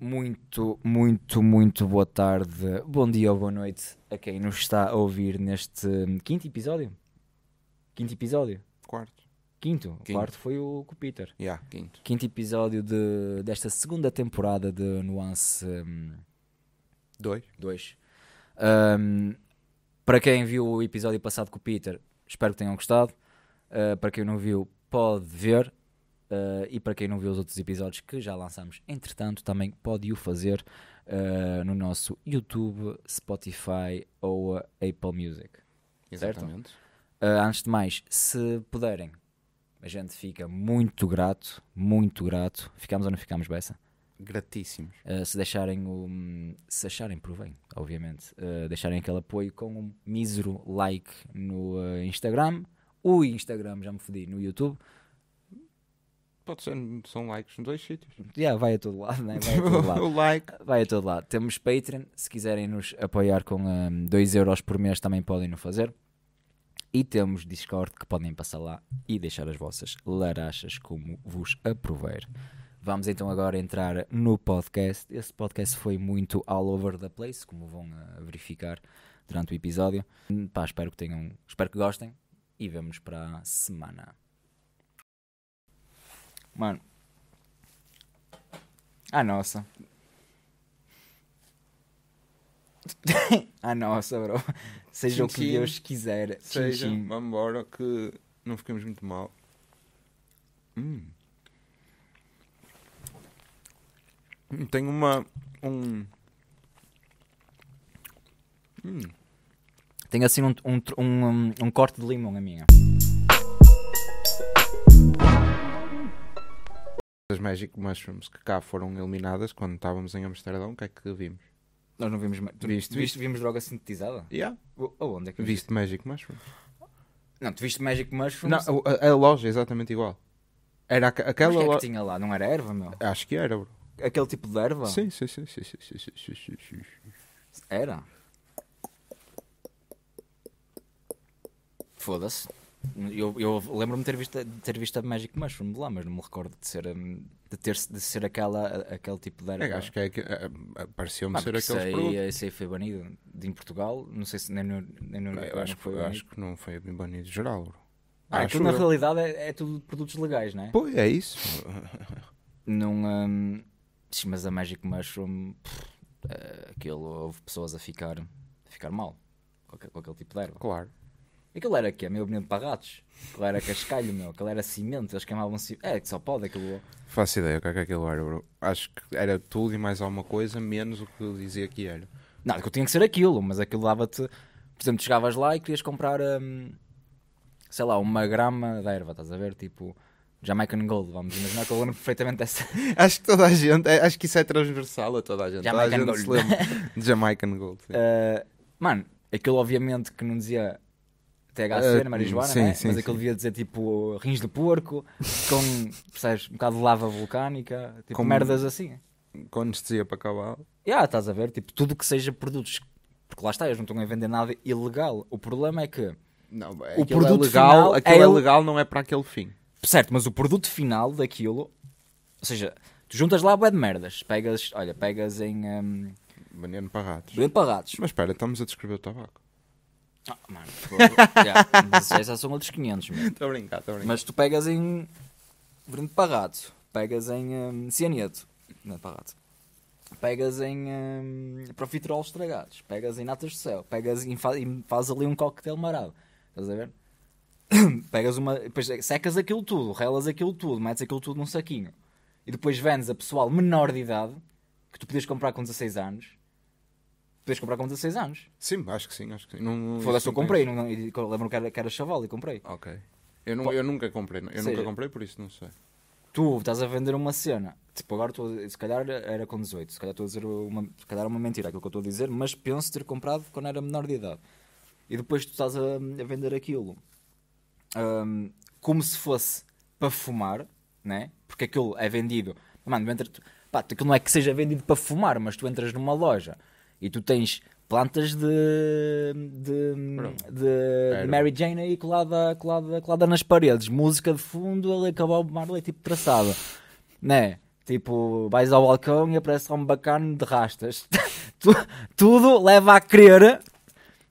Muito, muito, muito boa tarde, bom dia ou boa noite a quem nos está a ouvir neste hum, quinto episódio. Quinto episódio? Quarto. Quinto. quinto. Quarto foi o com o Peter. Yeah, quinto. Quinto episódio de, desta segunda temporada de Nuance 2. Um, dois. Um, para quem viu o episódio passado com o Peter, espero que tenham gostado. Uh, para quem não viu, pode ver. Uh, e para quem não viu os outros episódios que já lançamos, entretanto, também pode o fazer uh, no nosso YouTube, Spotify ou Apple Music. Exatamente. Uh, antes de mais, se puderem, a gente fica muito grato, muito grato. Ficamos ou não ficamos, Bessa? Gratíssimos. se deixarem o. Hum, se acharem por bem, obviamente. deixarem aquele apoio com um mísero like no Instagram. O Instagram já me fodi no YouTube. Pode ser, são likes nos dois sítios. Yeah, vai a todo lado, né? vai a todo lado. o like. Vai a todo lado. Temos Patreon, se quiserem nos apoiar com um, euros por mês também podem no fazer. E temos Discord que podem passar lá e deixar as vossas larachas como vos aprover. Vamos então agora entrar no podcast. Este podcast foi muito all over the place, como vão uh, verificar durante o episódio. Hum, pá, espero que tenham, espero que gostem e vemos para a semana. Mano. Ah, nossa. ah, nossa, bro. Seja tchim, o que Deus quiser. Seja, tchim, tchim. vambora, que não fiquemos muito mal. Hum. hum. Tem uma. Um. Hum. Tem assim um, um, um, um corte de limão a minha. As Magic Mushrooms que cá foram eliminadas quando estávamos em Amsterdão, o que é que vimos? Nós não vimos. Tu, viste, viste, Vimos droga sintetizada? Yeah. O, onde é que viste? viste Magic Mushrooms. Não, tu viste Magic Mushrooms? Não, a, a loja é exatamente igual. Era aquela loja. é que tinha lá, não era erva, meu? Acho que era, bro. Aquele tipo de erva? Sim, sim, sim, sim, sim, sim, sim, sim, sim. Era? Foda-se. Eu, eu lembro-me de ter visto, de ter visto a Magic Mushroom lá, mas não me recordo de ser, hum, de ter, de ser aquela, aquele tipo de erva. É, acho que é, é, é pareceu-me ah, ser aquele. aí, produtos. Esse aí foi banido de, em Portugal, não sei se nem no, nem no eu acho, foi acho que não foi banido geral. Ah, acho na eu... realidade é, é tudo produtos legais, não é? Pois, é isso. não, hum, mas a Magic Mushroom, pff, eh, aquilo, houve pessoas a ficar, a ficar mal com aquele, com aquele tipo de erva. Claro. Aquilo era que é meu veneno para ratos. Aquilo era cascalho, meu. Aquilo era cimento. Eles queimavam cimento. É, que só pode aquilo. É Faço ideia o que é que aquilo era, bro. Acho que era tudo e mais alguma coisa, menos o que eu dizia que era. Não, aquilo tinha que ser aquilo, mas aquilo dava-te. Por exemplo, chegavas lá e querias comprar, hum, sei lá, uma grama da erva, estás a ver? Tipo. Jamaican Gold, vamos imaginar que eu lembro perfeitamente dessa. acho que toda a gente, é, acho que isso é transversal a toda a gente. Jamaican toda a gente Gold. se lembra de Jamaican Gold. Uh, mano, aquilo obviamente que não dizia THC, ah, na marijuana, sim, né? sim, mas aquilo devia dizer tipo rins de porco, com percebes, um bocado de lava vulcânica, tipo merdas assim. Com anestesia para acabar. Yeah, estás a ver? Tipo, tudo que seja produtos. Porque lá está, eles não estão a vender nada ilegal. O problema é que. Não, é o é produto é legal, final aquilo é, é legal, não é para aquele fim. Certo, mas o produto final daquilo. Ou seja, tu juntas lá bué de merdas. Pegas, olha, pegas em. Um... Veneno para ratos. Veneno para ratos. Mas espera, estamos a descrever o tabaco. Ah, mano, yeah, mas já são outros 500, Estou a brincar, estou a brincar. Mas tu pegas em verde Parrato, pegas em um, Cianeto, não é pegas em um, profiteroles estragados, pegas em natas de céu, pegas em, faz, e fazes ali um coquetel marado. Estás a ver? pegas uma. Depois secas aquilo tudo, relas aquilo tudo, metes aquilo tudo num saquinho. E depois vendes a pessoal menor de idade, que tu podias comprar com 16 anos, Podes comprar com 16 anos. Sim, acho que sim. Acho que sim. Não, não, Foda-se, eu comprei. Não, não, Lembro-me que era, que era chaval e comprei. Ok. Eu, não, eu nunca comprei. Eu seja, nunca comprei, por isso não sei. Tu estás a vender uma cena. Tipo, agora estou, se calhar era com 18. Se calhar estou a dizer uma, se calhar é uma mentira aquilo que eu estou a dizer, mas penso ter comprado quando era menor de idade. E depois tu estás a, a vender aquilo um, como se fosse para fumar, né? Porque aquilo é vendido. Mano, entra, pá, aquilo não é que seja vendido para fumar, mas tu entras numa loja e tu tens plantas de, de, de, Mary Jane aí colada, colada, colada nas paredes, música de fundo, ele acabou o Marley tipo traçada, né? Tipo, vais ao balcão e aparece um bacano de rastas. Tudo leva a crer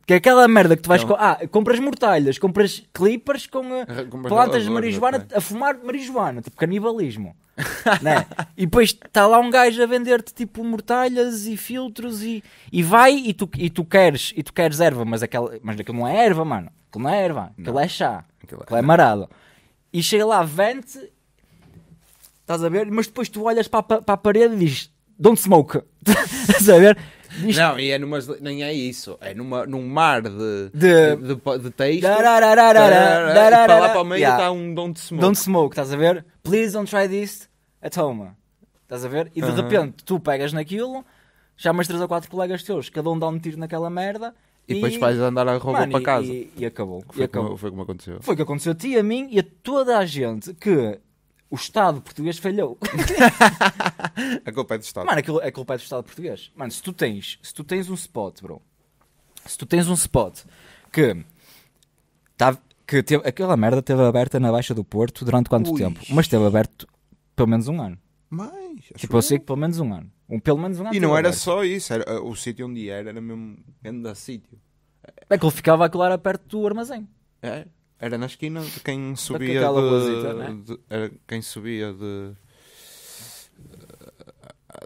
que aquela merda que tu vais. Ah, compras mortalhas, compras clippers com eh, plantas de marijuana, a fumar marijuana, tipo canibalismo. né? E depois está lá um gajo a vender-te tipo mortalhas e filtros e, e vai e tu, e tu queres e tu queres erva, mas, aquela, mas aquilo não é erva, mano. Aquilo não é erva, aquilo é chá, aquilo, é aquilo é marado E chega lá, vende estás a ver? Mas depois tu olhas para, para, para a parede e dizes don't smoke, estás a ver? Não, e é numa, nem é isso. É numa, num mar de, de... de, de, de texto. Dararara, dararara, e para lá para o meio está yeah. Tá um don't smoke. Don't smoke, estás a ver? Please don't try this a então, toma. Estás a ver? E de uhum. repente tu pegas naquilo, chamas 3 ou 4 colegas teus, cada um dá um tiro naquela merda. E, e... depois vais andar a roupa para casa. E, e acabou. Foi, e acabou. Como, foi como aconteceu. Foi o que aconteceu a ti, a mim e a toda a gente que o Estado português falhou. a culpa é do Estado. Mano, aquilo, a culpa é do Estado português. Mano, se tu tens, se tu tens um spot, bro, se tu tens um spot que, tá, que teve, aquela merda esteve aberta na Baixa do Porto durante quanto Ui. tempo? Mas esteve aberto pelo menos um ano. Mais? Tipo, eu sei que pelo menos um ano. Um, pelo menos um ano. E não era só isso, era, o sítio onde era era mesmo grande sítio. É que ele ficava aquilo era perto do armazém. É, era na esquina de quem subia de, bolsita, de, é? Né? de, era quem subia de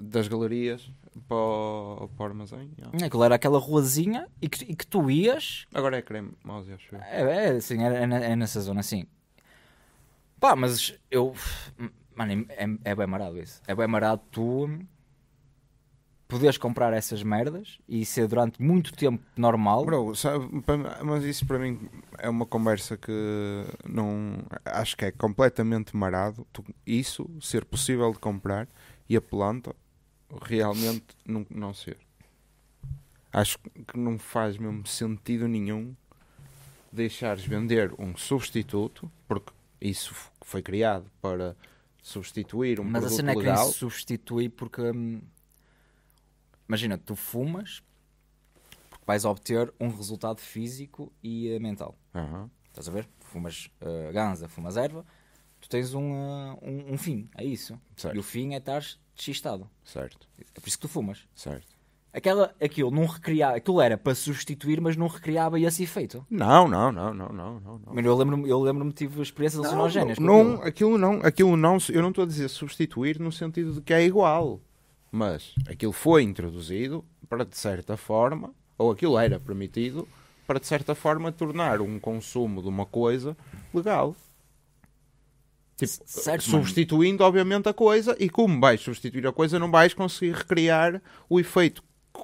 das galerias para o, para o armazém. É, aquilo era aquela ruazinha e que, e que tu ias. Agora é creme, mas acho eu. É, é, assim, é, é, nessa zona assim. Pá, mas eu Mano, é, é, é bem marado isso. É bem marado tu poderes comprar essas merdas e ser durante muito tempo normal. Bro, sabe, mas isso para mim é uma conversa que não. Acho que é completamente marado. Isso, ser possível de comprar e a planta realmente não, não ser. Acho que não faz mesmo sentido nenhum deixares vender um substituto, porque isso foi criado para substituir um Mas produto legal... Mas a cena legal... é que se substitui porque... Hum, imagina, tu fumas porque vais obter um resultado físico e eh, mental. Uhum. Estás a ver? Fumas uh, ganza, fumas erva, tu tens um, uh, um, um, fim, é isso. Certo. E o fim é estar desistado Certo. É por isso que tu fumas. Certo. Aquela, aquilo não recriava, aquilo era para substituir, mas não recriava esse efeito. Não, não, não, não, não, não. Mas eu lembro-me, eu lembro-me tive experiências alucinogénicas. Não, não, não aquilo não, aquilo não, eu não estou a dizer substituir no sentido de que é igual, mas aquilo foi introduzido para de certa forma, ou aquilo era permitido para de certa forma tornar um consumo de uma coisa legal. Tipo, certo, substituindo, mano. obviamente, a coisa, e como vais substituir a coisa, não vais conseguir recriar o efeito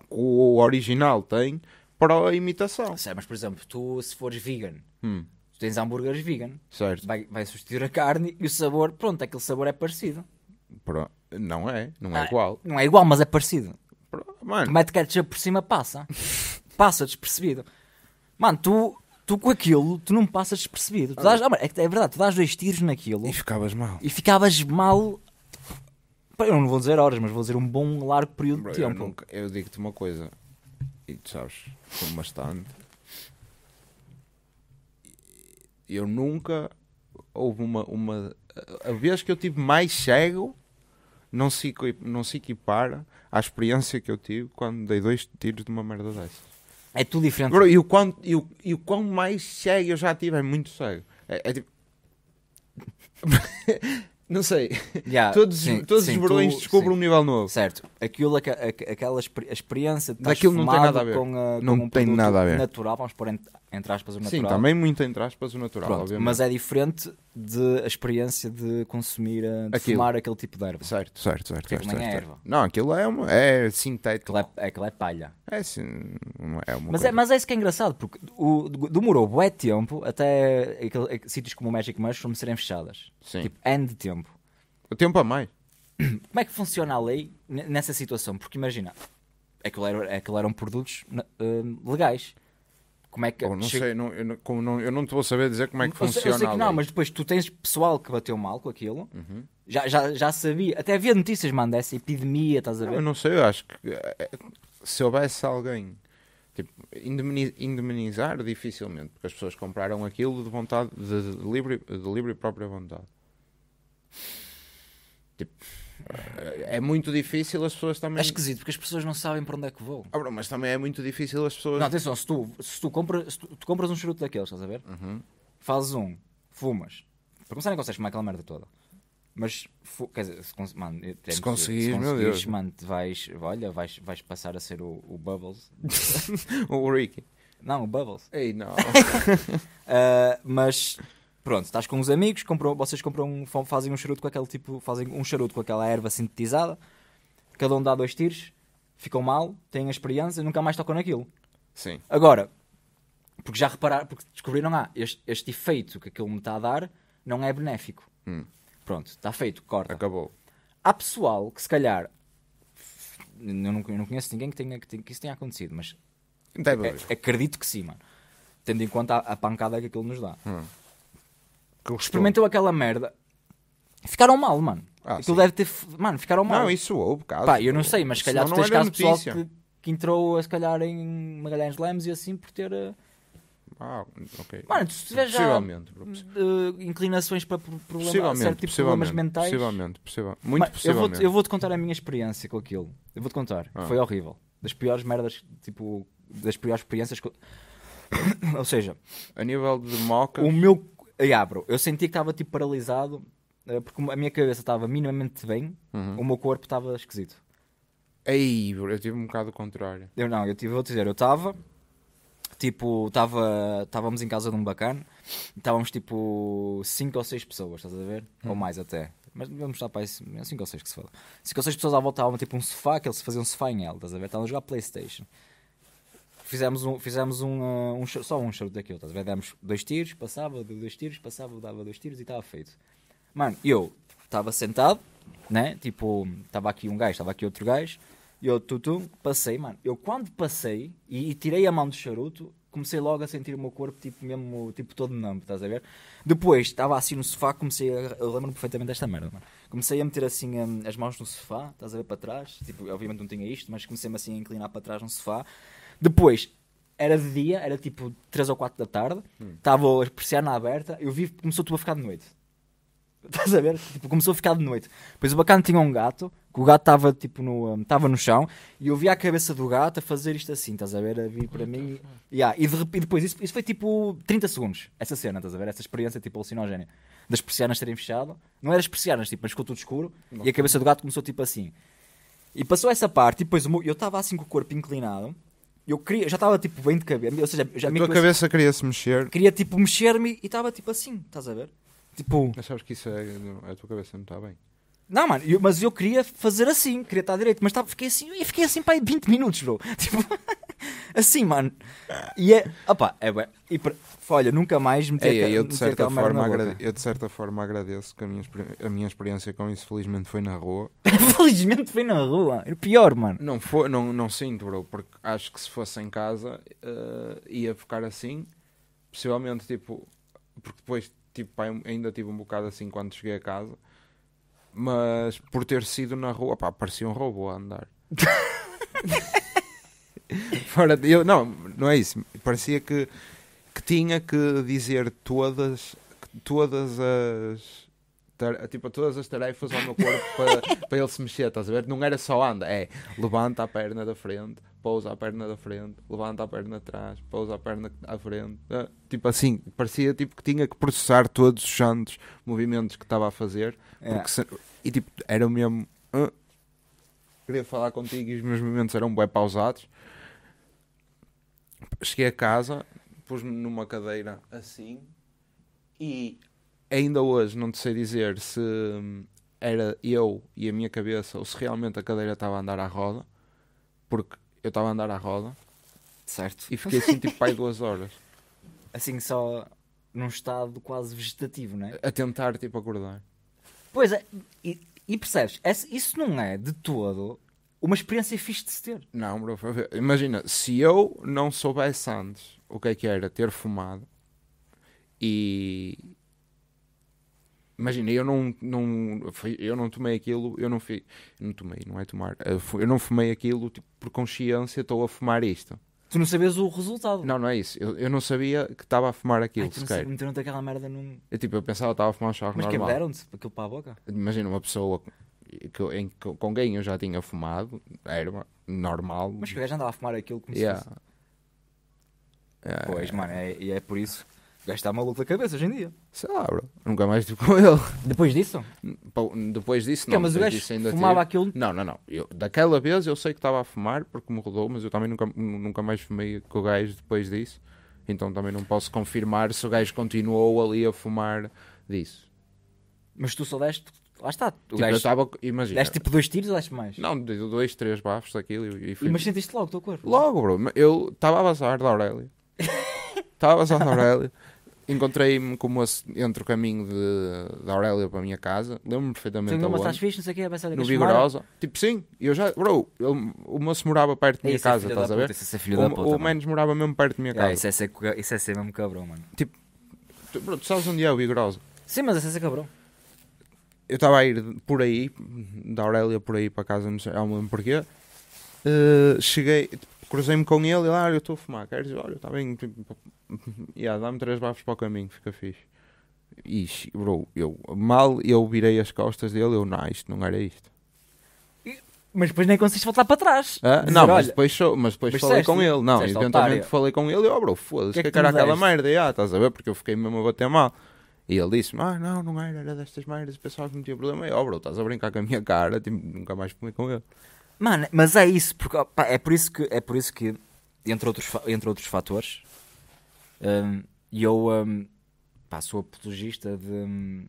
o original tem para a imitação. Sei, mas por exemplo, tu se fores vegan, hum. tu tens hambúrgueres vegan, certo. Vai, vai substituir a carne e o sabor, pronto, aquele sabor é parecido. Pro... Não é, não é ah, igual. Não é igual, mas é parecido. Pro... Mano. Mete ketchup por cima, passa. passa despercebido. Mano, tu, tu com aquilo, tu não passas despercebido. Tu ah. dás, ah, é, é verdade, tu dás dois tiros naquilo. E ficavas mal. E ficavas mal eu não vou dizer horas, mas vou dizer um bom largo período Bro, de tempo. Eu, eu digo-te uma coisa, e tu sabes, como bastante. Eu nunca houve uma, uma. A vez que eu tive mais cego não se, não se equipara à experiência que eu tive quando dei dois tiros de uma merda dessas. É tudo diferente. Bro, e, o quão, e, o, e o quão mais cego eu já tive é muito cego. É, é tipo. Não sei. Yeah, todos sim, todos sim, os Berlins tu, descobrem sim. um nível novo. Certo. Aquilo, a, a, aquela experiência de Daquilo não tem nada a ver. Eh, com, não um tem nada a ver. natural, vamos pôr entre aspas, o natural. Sim, também muito entre aspas o natural, Pronto, obviamente. Mas é diferente da experiência de consumir, eh, de aquilo. fumar aquele tipo de erva. Certo, certo, certo. certo, certo, é certo. erva. Não, aquilo é, uma, é sintético. Aquilo é, aquilo é palha. É, sim, é uma mas, é, coisa. É, mas é isso que é engraçado, porque o, demorou bué tempo até aquele, sítios como o Magic Mushroom serem fechadas. Sim. Tipo, end de tempo. O tempo a mais. Como é que funciona a lei nessa situação? Porque imagina, aquilo, era, aquilo eram produtos uh, legais como é que. eu não sei, não, eu, não, eu, não, te vou saber dizer como é que eu funciona. Sei, eu sei que não, mas depois tu tens pessoal que bateu mal com aquilo. Uhum. Já, já, já sabia. Até havia notícias, mano, dessa epidemia, estás a ver? Não, eu não sei, eu acho que eh, eh, se houvesse alguém. Tipo, indemnizar, indemnizar dificilmente, porque as pessoas compraram aquilo de vontade, de, de livre, de livre e própria vontade. Tipo, é, é muito difícil as pessoas também. É esquisito, porque as pessoas não sabem para onde é que vão. Ah, bro, mas também é muito difícil as pessoas. Não, atenção, se tu, se tu, compras, se tu, tu compras um charuto daqueles, estás a ver? Uhum. Fazes um, fumas. Para começar, não consegues fumar aquela merda toda. Mas, quer dizer, se, cons mano, se conseguires, se meu Deus. Mano, vais, olha, vais, vais passar a ser o, o Bubbles. o Ricky. Não, o Bubbles. Ei, não. uh, mas pronto, estás com uns amigos, compram, vocês compram, fazem um charuto com aquele tipo, fazem um charuto com aquela erva sintetizada, cada um dá dois tiros, ficam mal, têm a experiência, nunca mais tocam naquilo. Sim. Agora, porque já repararam, porque descobriram, ah, este, este efeito que aquilo me está a dar não é benéfico. Hum. Pronto, está feito, corta. Acabou. Há pessoal que se calhar, eu não, eu não conheço ninguém que, tenha, que, tenha, que isso tenha acontecido, mas Deve acredito que sim, mano. Tendo em conta a, a pancada que aquilo nos dá. Hum gostou. experimentou aquela merda. Ficaram mal, mano. Ah, deve ter. Mano, ficaram mal. Não, isso houve, caso. Pá, eu não sei, mas se calhar tu tens caso de pessoal que, que entrou, se calhar, em Magalhães Lemos e assim por ter. Eh, ah, ok. Mano, se tiver já eh, inclinações para problemas, possivelmente, certo tipo de problemas mentais. Possivelmente, possivelmente. Muito Mano, eu vou- possivelmente. Eu vou-te contar a minha experiência com aquilo. Eu vou-te contar. Ah. Foi horrível. Das piores merdas, tipo, das piores experiências. que Ou seja, A nível de moca, o meu yeah, bro, eu senti que estava tipo paralisado eh, porque a minha cabeça estava minimamente bem, uhum. o meu corpo estava esquisito. Aí, bro, eu tive um bocado o contrário. Eu não, eu tive, vou dizer, eu estava, tipo, estava, estávamos em casa de um bacana, estávamos tipo 5 ou 6 pessoas, estás a ver? Uhum. Ou hum. mais até. Mas vamos estar para isso, 5 ou 6 que se fala. 5 ou 6 pessoas à volta, estavam tipo um sofá, que eles faziam um sofá em ela, estás a ver? Estavam a jogar Playstation fizemos um, fizemos um, uh, um, só um charuto daquilo, estás a ver? Demos dois tiros, passava, deu dois tiros, passava, dava dois tiros e estava feito. Mano, eu estava sentado, né? Tipo, estava aqui um gajo, estava aqui outro gajo, e eu tutum, passei, mano. Eu quando passei e, e, tirei a mão do charuto, comecei logo a sentir o meu corpo, tipo, mesmo, tipo, todo nambo, estás a ver? Depois, estava assim no sofá, comecei a. Eu lembro-me perfeitamente desta merda, mano. Comecei a meter assim as mãos no sofá, estás a ver para trás, tipo, obviamente não tinha isto, mas comecei-me assim a inclinar para trás no sofá depois, era de dia, era tipo 3 ou 4 da tarde, estava hum. a na aberta, eu vi começou tudo a ficar de noite. Estás a ver? Tipo, começou a ficar de noite. Pois o bacana tinha um gato, que o gato estava tipo no, um, no chão, e eu via a cabeça do gato a fazer isto assim, estás a ver? A vir para mim. yeah. e, de, e, depois, isso, isso foi tipo 30 segundos, essa cena, estás a ver? Essa experiência tipo alucinogénia. Das persianas terem fechado, não era as persianas, tipo, mas ficou tudo escuro, Nossa. e a cabeça do gato começou tipo assim. E passou essa parte, e depois eu estava assim com o corpo inclinado eu queria, já estava tipo bem de cabeça, ou seja, já a tua cabeça, cabeça queria se mexer. Queria tipo mexer-me e estava tipo assim, estás a ver? Tipo, mas sabes que isso é, é, a tua cabeça não está bem. Não, mano, eu, mas eu queria fazer assim, queria estar direito, mas tava, fiquei assim, e fiquei assim para 20 minutos, bro. Tipo, assim, mano. E é. Opa, é bem. E pra, olha, nunca mais me ter Ei, eu, de certa forma, eu de certa forma agradeço que a minha, a minha experiência com isso felizmente foi na rua. felizmente foi na rua. Era é pior, mano. Não, foi, não, não sinto, bro, porque acho que se fosse em casa uh, ia ficar assim. Possivelmente, tipo. Porque depois tipo, pá, ainda tive um bocado assim quando cheguei a casa. Mas por ter sido na rua, pá, parecia um robô a andar. fora de, eu, não, não é isso. Parecia que, que tinha que dizer todas, todas as tipo, todas as tarefas ao meu corpo para, para ele se mexer, estás a ver? Não era só anda, é levanta a perna da frente, pousa a perna da frente, levanta a perna de trás, pousa a perna à frente. Né? tipo assim, parecia tipo, que tinha que processar todos os santos movimentos que estava a fazer. É. Se, e tipo, era o mesmo. Ah, queria falar contigo e os meus movimentos eram bem pausados. Cheguei a casa, pus-me numa cadeira assim e ainda hoje não te sei dizer se hum, era eu e a minha cabeça ou se realmente a cadeira estava a andar à roda, porque eu estava a andar à roda. Certo. E fiquei assim tipo pai duas horas. Assim só num estado quase vegetativo, não é? A tentar tipo acordar. Pois é, e, e percebes, isso não é de todo uma experiência fixe de se ter. Não, bro, imagina, se eu não soubesse antes o que é que era ter fumado e. Imagina, eu não, não, eu não tomei aquilo, eu não fui. Não tomei, não é tomar. Eu não fumei aquilo tipo, por consciência, estou a fumar isto. Tu não sabias o resultado. Não, não é isso. Eu, eu não sabia que estava a fumar aquilo. Ai, tu não meteram aquela merda num. Eu, tipo, eu pensava que estava a fumar um charro Mas normal. Mas deram te aquilo para a boca? Imagina uma pessoa que eu, em, com quem eu já tinha fumado, era normal. Mas o gajo andava a fumar aquilo como yeah. se fosse. É. Pois, mano, é, e é por isso o gajo está maluco da cabeça hoje em dia. Sei lá, bro. Nunca mais tive com ele. Depois disso? Depois disso, não. mas o gajo ainda fumava tive... aquilo? Não, não, não. Eu, daquela vez eu sei que estava a fumar porque me rodou, mas eu também nunca, nunca mais fumei com o gajo depois disso. Então também não posso confirmar se o gajo continuou ali a fumar disso. Mas tu soubeste Lá está. tu tipo, gajo... eu estava. Imagina. Deste tipo dois tiros, deste mais. Não, dois, três bafos daquilo e, e fui. Mas sentiste logo o teu corpo? Logo, bro. Eu estava a avançar da Aurélia. Estava a avançar da Aurélia. Encontrei-me com o moço entre o caminho de, da Aurélia para a minha casa. Lembro-me perfeitamente. Sim, mas estás fixe, não sei o que, a pensar No Vigorosa. Tipo, sim, eu já. Bro, eu, o moço morava perto é da minha casa, estás a ver? o o Menos morava mesmo perto da minha casa. Isso é, é ser mesmo cabrão, mano. Tipo, tu, bro, tu sabes onde é o Vigorosa? Sim, mas isso é cabrão eu estava a ir por aí, da Aurélia por aí para casa, não sei, não me lembro porquê. Uh, cheguei, cruzei-me com ele e lá, ah, eu estou a fumar, queres? Olha, está bem, tipo, yeah, dá-me três bafos para o caminho, fica fixe. Ixi, bro, eu, mal eu virei as costas dele, eu, não, isto não era isto. Mas depois nem conseguiste voltar para trás. Ah, dizer, não, mas depois, mas depois mas falei com ele. Não, eventualmente falei com ele e, oh, bro, foda-se, que, é que, que era aquela merda, ah, estás a ver? Porque eu fiquei mesmo a bater mal. E ele disse-me: Ah, não, não era, era destas merdas. o pensava que não tinha problema. E ó, oh, bro, estás a brincar com a minha cara. Tipo, nunca mais comi com ele. Mano, mas é isso, porque opa, é por isso que, é por isso que entre, outros, entre outros fatores, um, eu um, pá, sou apologista de um,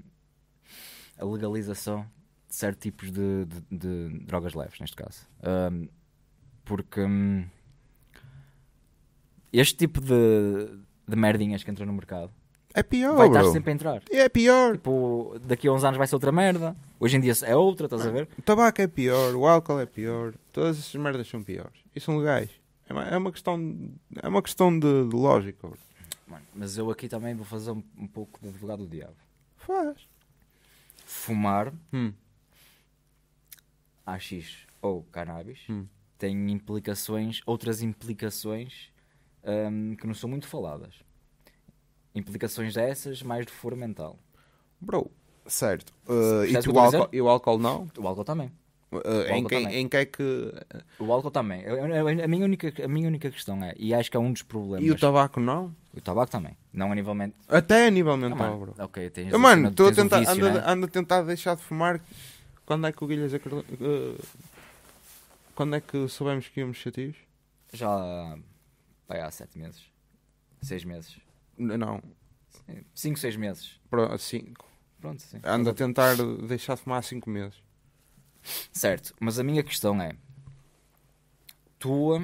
a legalização de certos tipos de, de, de drogas leves, neste caso. Um, porque hum, este tipo de, de merdinhas que entram no mercado é pior, Vai estar sempre a entrar. É pior. Tipo, daqui a uns anos vai ser outra merda. Hoje em dia é outra, estás a ver? O tabaco é pior, o álcool é pior. Todas essas merdas são piores. E são legais. É uma, é uma questão, é uma questão de, de lógica, Mano, mas eu aqui também vou fazer um, um pouco de advogado do diabo. Faz. Fumar hum. AX ou cannabis hum. tem implicações, outras implicações hum, que não são muito faladas. Implicações dessas, mais do foro mental. Bro, certo. Uh, e, tu o álcool, e o álcool não? O álcool também. Uh, em, quem, em que é que. O álcool também. a, minha única, a minha única questão é, e acho que é um dos problemas. E o tabaco não? O tabaco também. Não a nível mental. Até a nível mental, ah, bro. Ok, tens. Ah, mano, estou a tentar. Um vício, ando, né? ando a tentar deixar de fumar. Quando é que o Guilherme. Uh, quando é que soubemos que íamos chateados? Já. Pai, há sete meses. Seis meses. Não. 5, 6 meses. Pronto, ah, 5. Pronto, sim. Ando a tentar deixar de fumar há 5 meses. Certo, mas a minha questão é: tu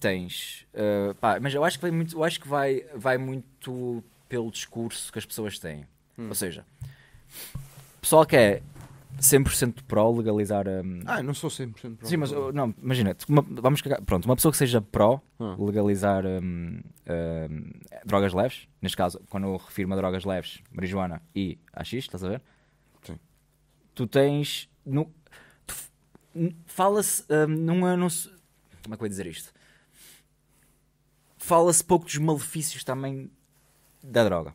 tens. Uh, pá, mas eu acho que, vai muito, eu acho que vai, vai muito pelo discurso que as pessoas têm. Hum. Ou seja, pessoal que é 100% pró legalizar. Um... Ah, não sou 100% pró. Sim, mas oh, não, imagina, uma, vamos cagar. Pronto, uma pessoa que seja pró ah. legalizar um, um, drogas leves, neste caso, quando eu refirmo a drogas leves, marijuana e AX, estás a ver? Sim. Tu tens. No, Fala-se hum, numa. Não, como é que eu ia dizer isto? Fala-se pouco dos malefícios também da droga.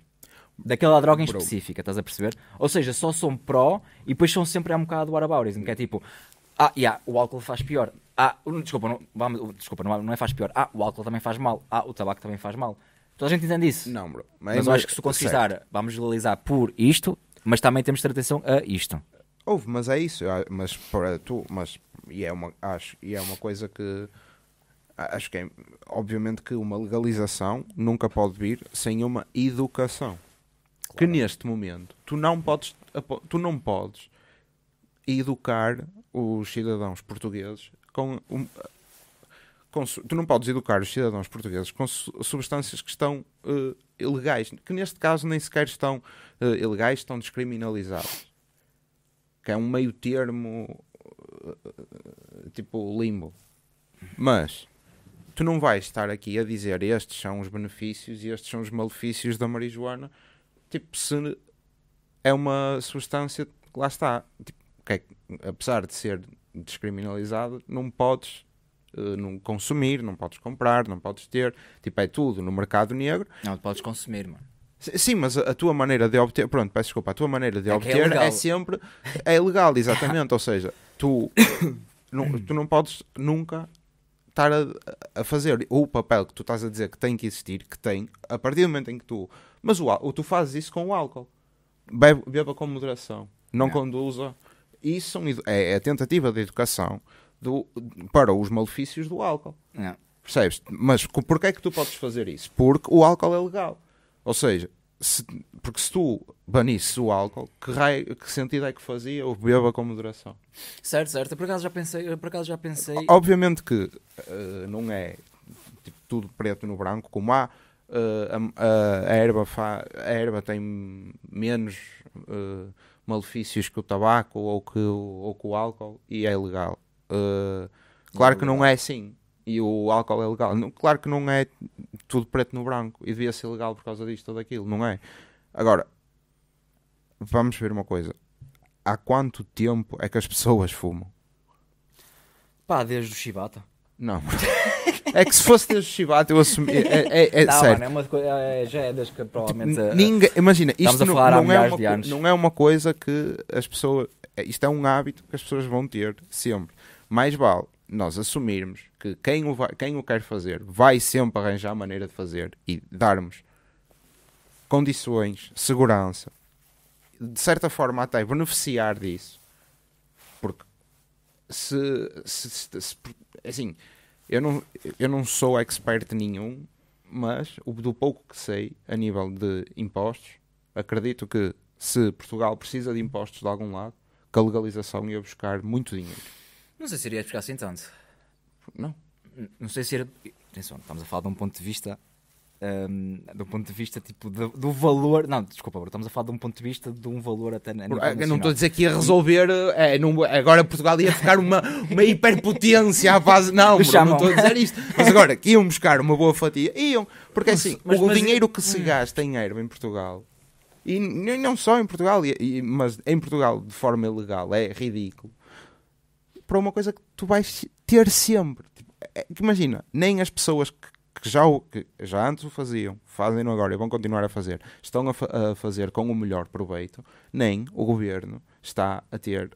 Daquela droga em Bro. específica, estás a perceber? Ou seja, só são pró e depois são sempre um bocado whataboutism, que é tipo, ah, yeah, o álcool faz pior. Ah, desculpa, não, vamos, desculpa não, não é faz pior. Ah, o álcool também faz mal. Ah, o tabaco também faz mal. Toda a gente entende isso. Não, bro. Mas, mas eu acho que se é conseguires dar, vamos legalizar por isto, mas também temos de ter atenção a isto. Houve, mas é isso. Mas para tu, mas e é uma, acho, e é uma coisa que acho que é obviamente que uma legalização nunca pode vir sem uma educação que neste momento tu não podes, tu não podes educar os cidadãos portugueses com, um, com, tu não podes educar os cidadãos portugueses com substâncias que estão uh, ilegais, que neste caso nem sequer estão uh, ilegais, estão descriminalizadas. Que é um meio termo uh, tipo limbo. Mas tu não vais estar aqui a dizer estes são os benefícios e estes são os malefícios da marijuana tipo, se é uma substância, lá está. Tipo, okay, apesar de ser descriminalizado, não podes uh, não consumir, não podes comprar, não podes ter. Tipo, é tudo no mercado negro. Não podes consumir, mano. Sim, mas a, tua maneira de obter, pronto, peço desculpa, a tua maneira de é, é obter é, é, sempre é ilegal, exatamente. Ou seja, tu, não, tu não podes nunca estar a, a, fazer o papel que tu estás a dizer que tem que existir, que tem, a partir do momento em que tu. Mas o, o tu fazes isso com o álcool. Bebe, beba com moderação. Não, é. conduza. Isso é, é, a tentativa de educação do, para os malefícios do álcool. É. Percebes? Mas porquê é que tu podes fazer isso? Porque o álcool é legal. Ou seja, se, porque se tu banisses o álcool, que, raio, que sentido é que fazia ou beba com moderação? Certo, certo. Por acaso já pensei. Por acaso já pensei... Obviamente que uh, não é tipo, tudo preto no branco, como há. Uh, a, a, erva fa, a erva tem menos uh, malefícios que o tabaco ou que o, ou que o álcool e é legal. claro que não é assim e o álcool é legal. claro que não é tudo preto no branco e devia ser legal por causa disto ou daquilo, não é? Agora, vamos ver uma coisa. Há quanto tempo é que as pessoas fumam? Pá, desde o Shibata. Não. É que se fosse desde o Shibata, eu assumi. É, é, é, é não, sério. Mano, é coisa, é, é, já é desde que provavelmente. Tipo, eh, ninguém, imagina, isto não, não, é uma, não é uma coisa que as pessoas. Isto é um hábito que as pessoas vão ter sempre. Mais vale nós assumirmos que quem o, vai, quem o quer fazer vai sempre arranjar a maneira de fazer e darmos condições, segurança, de certa forma até beneficiar disso, porque se, se, se, se assim, eu não, eu não sou expert nenhum, mas do pouco que sei a nível de impostos, acredito que se Portugal precisa de impostos de algum lado, que a legalização ia buscar muito dinheiro não sei se iria ficar assim tanto. Não. Não sei se era. Atenção, estamos a falar de um ponto de vista. Um, de um ponto de vista tipo de, do valor. Não, desculpa, bro, estamos a falar de um ponto de vista de um valor até. Eh, não estou a dizer que ia resolver. Eh, é, não, agora Portugal ia ficar uma, uma hiperpotência à base. Não, bro, não estou a dizer isto. Mas agora que iam buscar uma boa fatia, iam. Porque assim, mas, o mas, dinheiro que se gasta em erva em Portugal e não só em Portugal, mas em Portugal de forma ilegal, é ridículo para uma coisa que tu vais ter sempre. Tipo, é, é imagina, nem as pessoas que, que já, que já antes o faziam, fazem agora e vão continuar a fazer, estão a, fa a fazer com o melhor proveito, nem o governo está a ter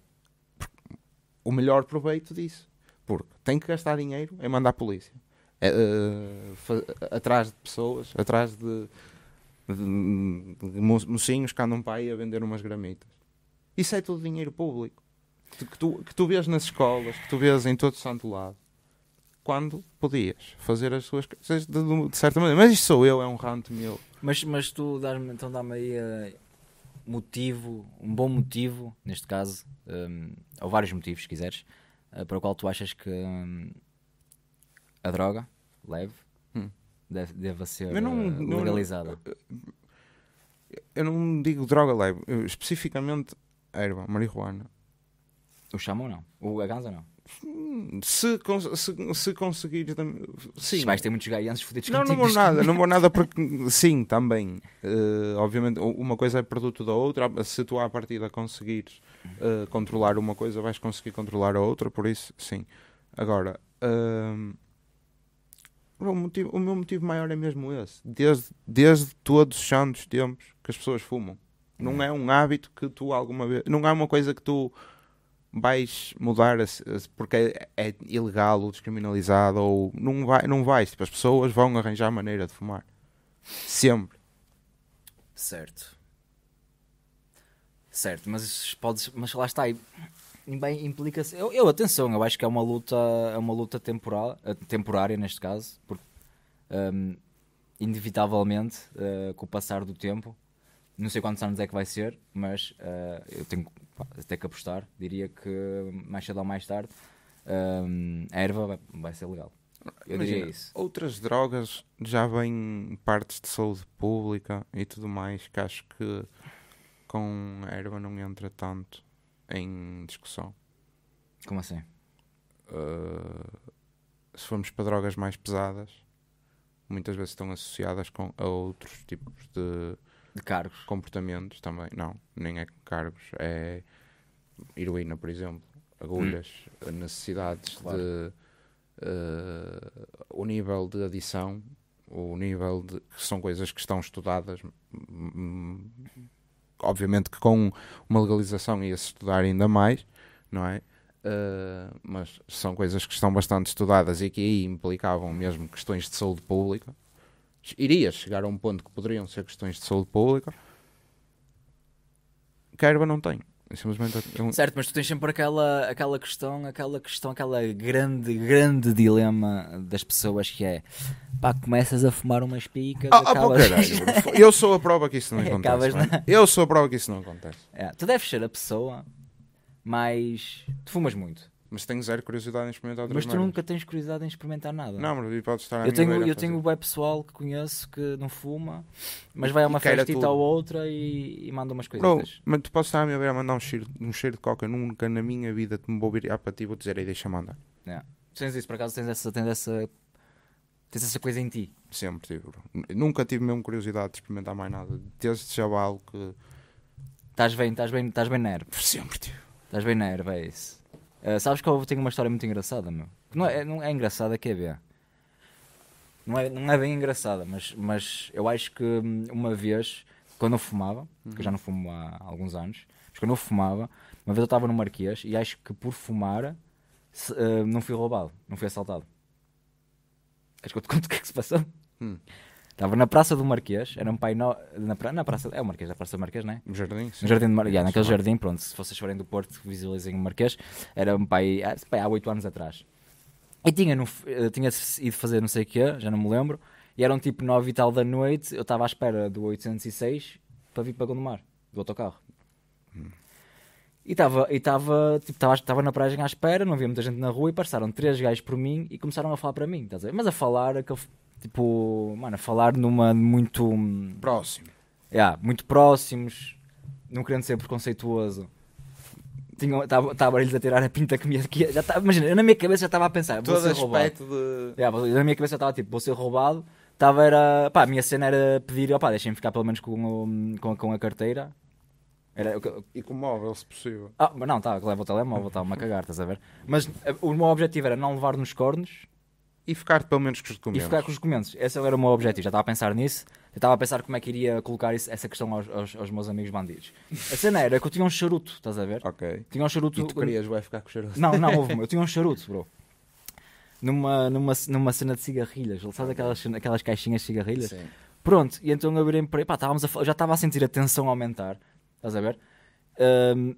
o melhor proveito disso. Porque tem que gastar dinheiro em mandar a polícia. Uh, atrás de pessoas, atrás de, de, de mocinhos que andam para aí a vender umas gramitas. Isso é tudo dinheiro público que tu, que tu vês nas escolas, que tu vês em todo o santo lado, quando podias fazer as suas coisas de, de, certa maneira. Mas isto sou eu, é um ranto meu. Mas, mas tu dás-me, então dá-me aí uh, motivo, um bom motivo, neste caso, um, ehm, ou vários motivos, se quiseres, uh, para o qual tu achas que um, ehm, a droga leve hum. deve, deve ser não, uh, legalizada. Eu não, eh, eu não digo droga leve, especificamente erva, marihuana. O chamam não. O Aganza não. Hum, se, se, se conseguires. Sim. Vais ter muitos gaianços fodidos Não, não vou nada, não vou nada porque. Sim, também. Uh, obviamente, uma coisa é produto da outra. Se tu à partida conseguires uh, controlar uma coisa, vais conseguir controlar a outra, por isso, sim. Agora. Uh, o, motivo, o meu motivo maior é mesmo esse. Desde, desde todos os santos tempos que as pessoas fumam. Não hum. é um hábito que tu alguma vez. Não é uma coisa que tu vais mudar porque é, é ilegal ou descriminalizado ou não vai não vais tipo, as pessoas vão arranjar maneira de fumar sempre certo certo mas podes mas lá está bem implica -se. eu, eu atenção eu acho que é uma luta é uma luta temporal eh, temporária neste caso porque um, ehm, inevitavelmente uh, com o passar do tempo não sei quantos anos é que vai ser, mas uh, eu tenho até que apostar. Diria que mais cedo ou mais tarde eh, a erva vai, vai ser legal. Eu Imagina, diria isso. Outras drogas já vêm partes de saúde pública e tudo mais que acho que com a erva não entra tanto em discussão. Como assim? Uh, se formos para drogas mais pesadas, muitas vezes estão associadas com, a outros tipos de de cargos. Comportamentos também. Não, nem é cargos. É heroína, por exemplo. Agulhas, hum. necessidades claro. de. Uh, o nível de adição, o nível de. que são coisas que estão estudadas. Obviamente que com uma legalização ia-se estudar ainda mais, não é? Uh, mas são coisas que estão bastante estudadas e que aí implicavam mesmo questões de saúde pública, iria chegar a um ponto que poderiam ser questões de saúde pública que a erva não tem. É, é um... Certo, mas tu tens sempre aquela, aquela questão, aquela questão, aquela grande, grande dilema das pessoas que é pá, começas a fumar umas picas. Ah, ah, acabas... eu sou a prova que isso não acontece. É? Eu sou a prova que isso não acontece. É, tu deves ser a pessoa, mas tu fumas muito. Mas tenho zero curiosidade em experimentar outras Mas tu nunca tens curiosidade em experimentar nada. Não, mas pode estar Eu tenho, eu tenho web pessoal que conheço que não fuma, mas vai a uma festa ou outra e, e manda umas coisas. mas tu podes estar a me beira a mandar um cheiro, um cheiro de coca. Nunca na minha vida te me vou virar para ti e vou dizer, aí deixa-me andar. É. Tens isso, por acaso tens essa, tens essa Tens essa coisa em ti? Sempre tive. Nunca tive mesmo curiosidade de experimentar mais nada. Desde chaval que. Estás bem, estás bem, estás bem na Sempre tive. Estás bem na erva, é isso. Eh, sabes que eu tenho uma história muito engraçada, meu. Não é, não é engraçada é que é bem. Não é, não é bem engraçada, mas, mas eu acho que hum, uma vez, quando eu fumava, uhum. que eu já não uhum. fumo há alguns anos, mas quando eu fumava, uma vez eu estava no Marquês e acho que por fumar se, uh, não fui roubado, não fui assaltado. Acho que eu te conto o que é que se passou. Hum. Estava na Praça do Marquês, era um pai Na, pra... na Praça. É o Marquês, da é Praça do Marquês, não é? No jardim, sim. No jardim do Mar... naquele jardim, pronto, se vocês forem do Porto, visualizem o Marquês. Era um pai, ah, pai há 8 anos atrás. E tinha, no... Eh, tinha ido fazer não sei o quê, já não me lembro. E eram tipo 9 e tal da noite, eu estava à espera do 806 para vir para Gondomar, do autocarro. E estava e tipo, na praia à espera, não havia muita gente na rua e passaram três gajos por mim e começaram a falar para mim, estás a Mas a falar, tipo, mano, a falar numa muito. Próximo. Yeah, muito próximos, não querendo ser preconceituoso. Estava-lhes a tirar a pinta que me que já Imagina, eu na minha cabeça já estava a pensar. Todo aspecto roubado. de. Yeah, na minha cabeça estava tipo, vou ser roubado. tava era. Pá, a minha cena era pedir, opá, deixem-me ficar pelo menos com, o, com, com a carteira era... E com o móvel, se possível. Ah, mas não, tá, leva o telemóvel, estava-me tá, a cagar, estás a ver? Mas eh, o meu objetivo era não levar nos cornos e ficar pelo menos com os documentos. E ficar com os documentos. Esse era o meu objetivo. Já estava a pensar nisso. Já estava a pensar como é que iria colocar isso, essa questão aos, aos, aos, meus amigos bandidos. A cena era que eu tinha um charuto, estás a ver? Ok. Tinha um charuto. E tu querias, vai ficar com o charuto? Não, não, houve Eu tinha um charuto, bro. Numa, numa, numa cena de cigarrilhas. Sabe aquelas, aquelas caixinhas de cigarrilhas? Sim. Pronto, e então eu virei para aí, pá, estávamos a, já estava a sentir a tensão aumentar. Estás a ver? Um,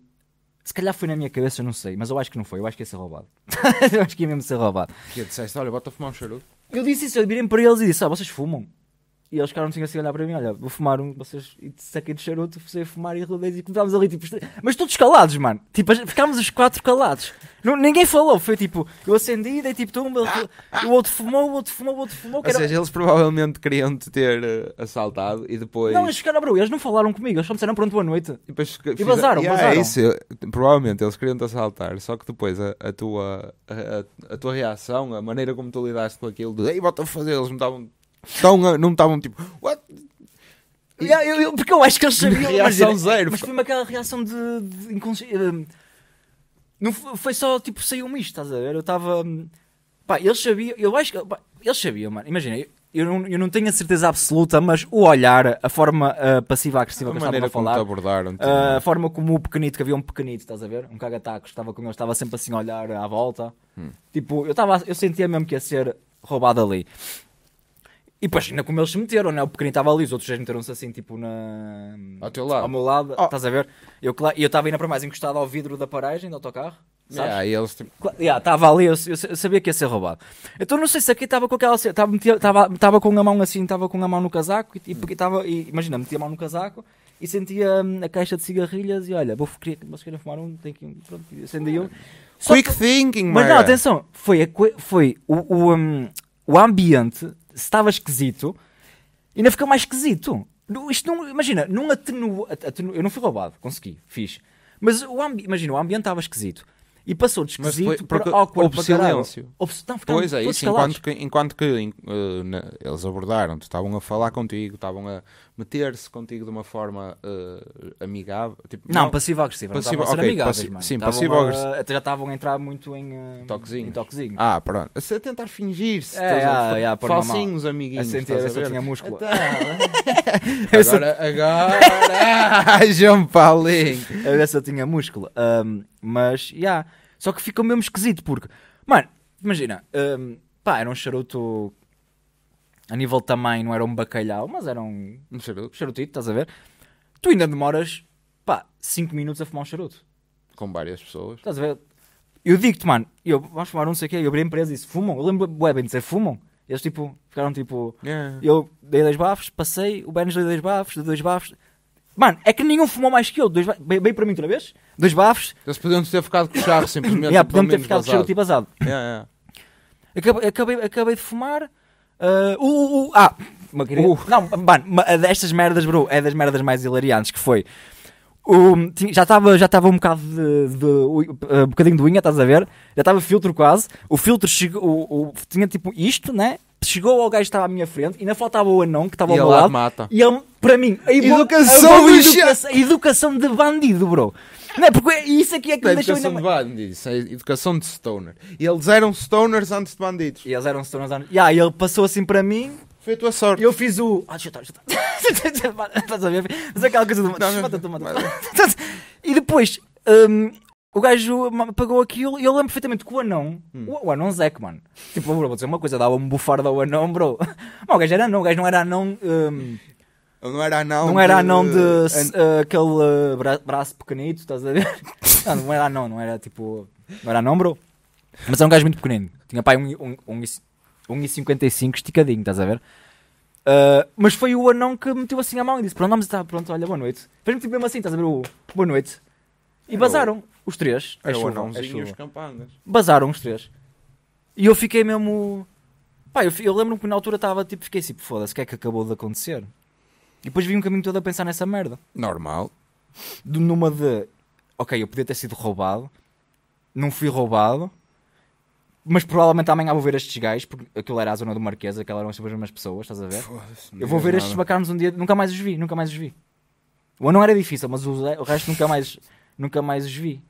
se calhar foi na minha cabeça, eu não sei, mas eu acho que não foi, eu acho que ia ser roubado. eu acho que ia mesmo ser roubado. eu é, disseste, olha, bota a fumar um charuto. Eu disse isso, eu virei para eles e disse, ah, vocês fumam? E eles ficaram assim, assim a olhar para mim: olha, vou fumar um, vocês e saquei de charuto, comecei a fumar e rodei e começámos ali, tipo, mas todos calados, mano. Tipo, ficámos os quatro calados. Não, ninguém falou, foi tipo, eu acendi, dei tipo tumba, o outro fumou, o outro fumou, o outro fumou. Ou era... seja, eles provavelmente queriam te ter uh, assaltado e depois. Não, eles ficaram, bro, eles não falaram comigo, eles só me disseram pronto, boa noite. E, depois, e fiz... vazaram, yeah, vazaram. É isso, provavelmente eles queriam te assaltar, só que depois a, a tua, a, a, tua reação, a maneira como tu lidaste com aquilo, de ei, bota a fazer, eles me davam Estão a- não estavam tipo. What? eu- eu- porque eu acho que eles sabiam. Reação mas, zero. Mas foi-me aquela reação de, de eh, Não foi, só tipo, saiu-me isto, estás a ver? Eu estava. Hum, pá, eles sabiam. Eu acho que. pá, eles sabiam, mano. Imagina, eu, eu não, eu não tenho a certeza absoluta, mas o olhar, a forma eh, passiva-agressiva A que eles estavam a como te falar. Eh, tipo. a forma como o pequenito, que havia um pequenito, estás a ver? Um cagatacos, estava com ele, estava sempre assim a olhar à volta. Hum. Tipo, eu, estava eu sentia mesmo que ia ser roubado ali. E depois ainda como eles se meteram, né? O pequenino estava ali, os outros já meteram-se assim, tipo, na... Ao teu lado. Ao meu lado, Oh. estás a ver? Eu eu estava ainda para mais encostado ao vidro da paragem do autocarro. Sabes? Yeah, eles, Estava ali, eu, eu sabia que ia ser roubado. Então não sei se aqui estava com aquela. Estava com a mão assim, estava com a mão no casaco, e, e, porque tava, e imagina, metia a mão no casaco e sentia hum, a caixa de cigarrilhas e olha, vou, querer, vocês querem fumar um, tem que. Pronto, acender acendi um. quick que- thinking, mas não, atenção, foi, a foi o, o, hum, o ambiente estava esquisito, ainda ficou mais esquisito. Isto não, imagina, não atenuou. eu não fui roubado, consegui, fiz. Mas o imagina, o ambiente estava esquisito. E passou de esquisito foi, porque, para awkward houve para silêncio. Houve, não, pois é, isso enquanto que, enquanto que uh, na, eles abordaram-te, estavam a falar contigo, estavam a meter-se contigo de uma forma uh, amigável. Tipo, não, não passivo-agressiva. Passivo, não okay, passi Sim, passivo-agressivo. já estavam a entrar muito em, toquezinho em toquezinhos. Ah, pronto. A tentar fingir-se. É, é, é, falsinhos, amiguinhos. A sentir, a eu tinha músculo. Então, agora, agora, João Paulinho. A ver se eu tinha músculo. Um, mas, já. Yeah. Só que fica mesmo esquisito porque, mano, imagina, um, pá, era um charuto a nível de tamanho não era um bacalhau, mas era um, um charuto. charutito, estás a ver? Tu ainda demoras, pá, 5 minutos a fumar um charuto. Com várias pessoas. Estás a ver? Eu digo-te, mano, eu, vamos fumar um, sei o quê, eu abri a empresa e disse, fumam, eu lembro o Eben dizer, fumam. Eles, tipo, ficaram, tipo, yeah. eu dei dois bafos, passei, o Benes deu dois bafos, deu dois bafos. Mano, é que nenhum fumou mais que eu, dois bafos, bem para mim outra vez, dois bafos. Eles podiam ter ficado com o charro, simplesmente, yeah, podiam ter ficado com o charuto e basado. Yeah, yeah. Acabei, acabei, acabei de fumar Uh, uh, uh, ah, uma querida. Uh. Não, mano, é destas merdas, bro, é das merdas mais hilariantes que foi. Um, tinha, já estava já tava um bocado de, de, ah, um bocadinho de unha, estás a ver? Já estava filtro quase. O filtro chegou, o, o, tinha tipo isto, né? Chegou ao gajo que estava à minha frente, e ainda faltava o anão que estava ao meu lado. Mata. E ele, para mim, a educação, a, a, a, educação, educação de bandido, bro. Não, porque isso aqui é que me deixou ainda educação de bandidos, é educação de stoner. E eles eram stoners antes de bandidos. E eles eram stoners. antes Ya, e ele passou assim para mim. Foi a tua sorte. E eu fiz o. Ah, deixa eu estar, deixa eu estar. Estás a ver? Mas aquela coisa do. Não, Mata-te, não. E depois, hum, o gajo pagou aquilo e eu lembro perfeitamente que o anão, hum. o, o anão Zack, mano. Tipo, vou dizer uma coisa, dava um bufar ao anão, bro. Mas o gajo era anão, o gajo não era anão. Hum, ele não era anão. Não era anão de, de an... uh, aquele eh, bra braço pequenito, estás a ver? não, não era anão, não era tipo. Não era anão, bro. Mas era um gajo muito pequenino. Tinha pai 1,55 esticadinho, estás a ver? Uh, mas foi o anão que meteu assim a mão e disse: Pronto, vamos estar, pronto, olha, boa noite. Fez-me tipo mesmo assim, estás a ver? O, boa noite. E bazaram os três. É chuva, o anãozinho e os campangas. Bazaram os três. E eu fiquei mesmo. Pá, eu, eu lembro-me que na altura estava tipo, fiquei assim, foda-se, o que é que acabou de acontecer? E depois vim um caminho todo a pensar nessa merda. Normal. De, numa de, ok, eu podia ter sido roubado, não fui roubado, mas provavelmente amanhã vou ver estes gajos, porque aquilo era a zona do Marquês, aquela eram as mesmas pessoas, estás a ver? Eu vou ver estes bacanos um dia, nunca mais os vi, nunca mais os vi. O não era difícil, mas o, o resto nunca mais, nunca mais os vi.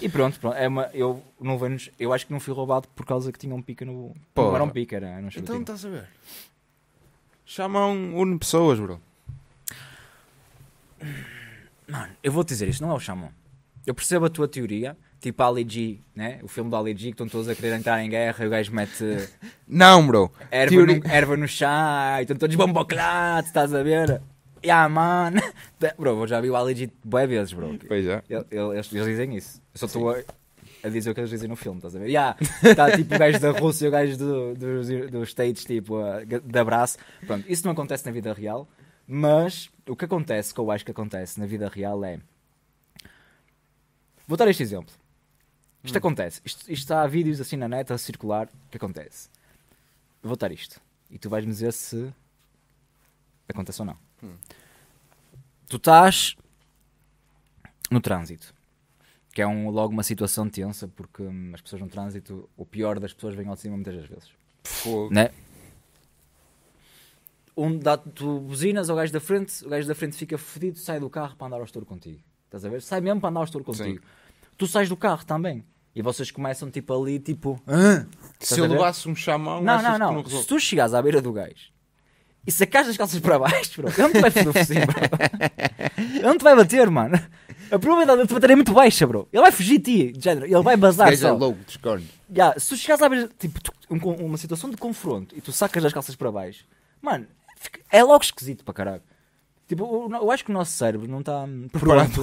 E pronto, pronto é uma, eu, não vejo, eu acho que não fui roubado por causa que tinha um pica no. não era um pica, era Então estás a ver? Chamam une pessoas, bro. Mano, eu vou dizer isto, não é o Xamon. Eu percebo a tua teoria, tipo Ali G, né? O filme do Ali G, que estão todos a querer entrar em guerra e o gajo mete. Não, bro! Erva, teoria... no, erva no chá, e estão todos bamboclados, estás a ver? Yeah, man! bro, eu já vi o Ali G boé vezes, bro. Pois é. Eles, eles, eles dizem isso. Eu só estou a, a, dizer o que eles dizem no filme, estás a ver? Yeah, está tipo o gajo da Rússia e o gajo do, dos, States, tipo, uh, de abraço. Pronto, isso não acontece na vida real, mas o que acontece, que eu acho que acontece na vida real é. Vou dar este exemplo. Isto hum. acontece. Isto, isto há vídeos assim na net a circular. O que acontece? Vou dar isto. E tu vais-me dizer se acontece ou não. Hum. Tu estás no trânsito. Que é um, logo uma situação tensa, porque hum, as pessoas no trânsito, o pior das pessoas vem ao de cima muitas das vezes. Pô. Né? um dá tu buzinas ao gajo da frente, o gajo da frente fica fedido, sai do carro para andar ao estouro contigo. Estás a ver? Sai mesmo para andar ao estouro contigo. Sim. Tu sais do carro também. E vocês começam tipo ali, tipo. Ah, se eu levasse um chamão, não, não, não. se tu chegares à beira do gajo e sacares as calças para baixo, bro, te vai fazer o focinho, não te vai bater, mano? A probabilidade de te bater é muito baixa, bro. Ele vai fugir de ti, de género. Ele vai bazar. Seja é só. louco, Yeah, se tu chegares à beira, tipo, tu, um, uma situação de confronto e tu sacas as calças para baixo, mano, é logo esquisito para caralho. Tipo, eu acho que o nosso cérebro não está preparado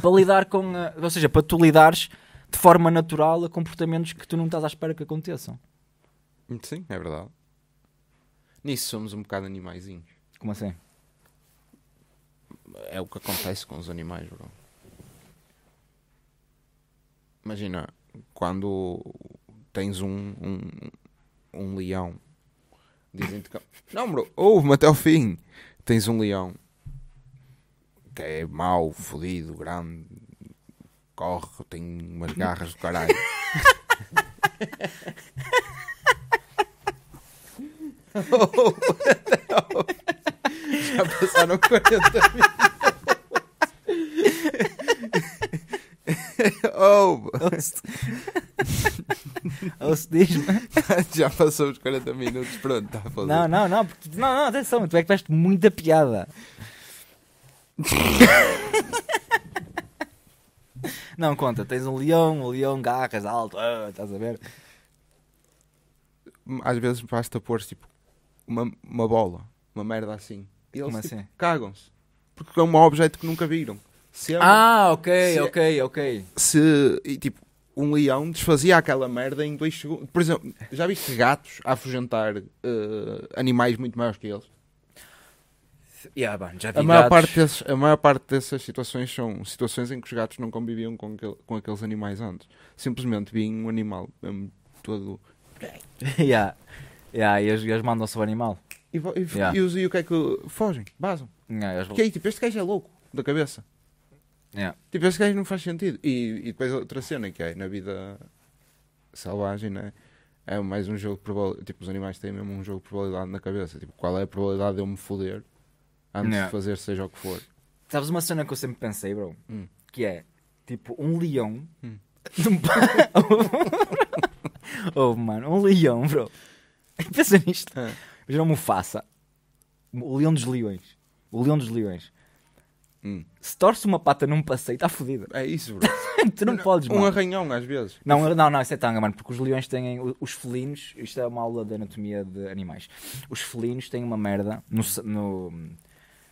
para lidar com. A, ou seja, para tu lidares de forma natural a comportamentos que tu não estás à espera que aconteçam. Sim, é verdade. Nisso somos um bocado animaizinhos. Como assim? É o que acontece com os animais, bro. Imagina, quando tens um, um, um leão Dizem-te que. Não, bro, ouve-me até o fim. Tens um leão que é mau, fodido, grande, corre, tem umas garras do caralho. oh, oh, Já passaram 40 minutos. oh, é Ou diz Já passou os 40 minutos, pronto, está a fazer. Não, não, não, porque, não, não, atenção, tu é que tiveste muita piada. não, conta, tens um leão, um leão, garras alto, ah, estás a ver? Às vezes basta pôr tipo uma, uma bola, uma merda assim. E eles tipo, assim? cagam-se. Porque é um objeto que nunca viram. Se é Ah, ok, Se- é ok, ok. se e tipo um leão desfazia aquela merda em dois segundos. Por exemplo, já viste gatos a afugentar uh, animais muito maiores que eles? Yeah, man, a, maior parte desses, a maior parte dessas situações são situações em que os gatos não conviviam com, aquele, com aqueles animais antes. Simplesmente vinha um animal um, todo. yeah. Yeah, e as as mandam-se o animal. E, e, yeah. e, os, e o que é que. Fogem, vazam. Yeah, que aí, tipo, este gajo é louco da cabeça. Yeah. É. Tipo, esse gajo não faz sentido. E, e depois outra cena que é na vida selvagem, né? É mais um jogo de probabilidade. Tipo, os animais têm mesmo um jogo de probabilidade na cabeça. Tipo, qual é a probabilidade de eu me foder antes yeah. É. de fazer seja o que for? Sabes uma cena que eu sempre pensei, bro? Hum. Que é tipo um leão. Hum. oh, mano, um leão, bro. Pensa nisto. É. Imagina uma faça O leão dos leões. O leão dos leões Hum. Se torce uma pata num passeio, está fodido. É isso, bro. tu não, não podes, Um arranhão, às vezes. Não, não, não, isso é tanga, mano, porque os leões têm. Os felinos. Isto é uma aula de anatomia de animais. Os felinos têm uma merda. No, no,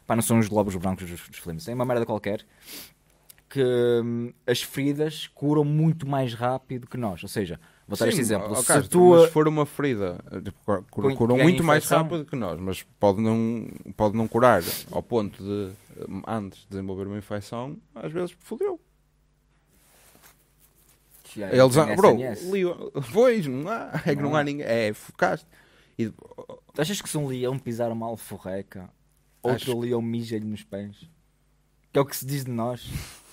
pá, não são os globos brancos dos, felinos. Têm uma merda qualquer que hum, as feridas curam muito mais rápido que nós. Ou seja, Vou dar este exemplo. se, tua... se for uma ferida, tipo, cur, curam é muito mais rápido que nós, mas pode não, pode não curar ao ponto de, eh, antes de desenvolver uma infecção, às vezes fodeu. Eles an... Ah, bro, Leo, pois, não há, é que não, não há ninguém. É, focaste. E... Oh, tu achas que se um leão pisar uma alforreca, outro Acho... leão mija-lhe nos pés? Que é o que se diz de nós.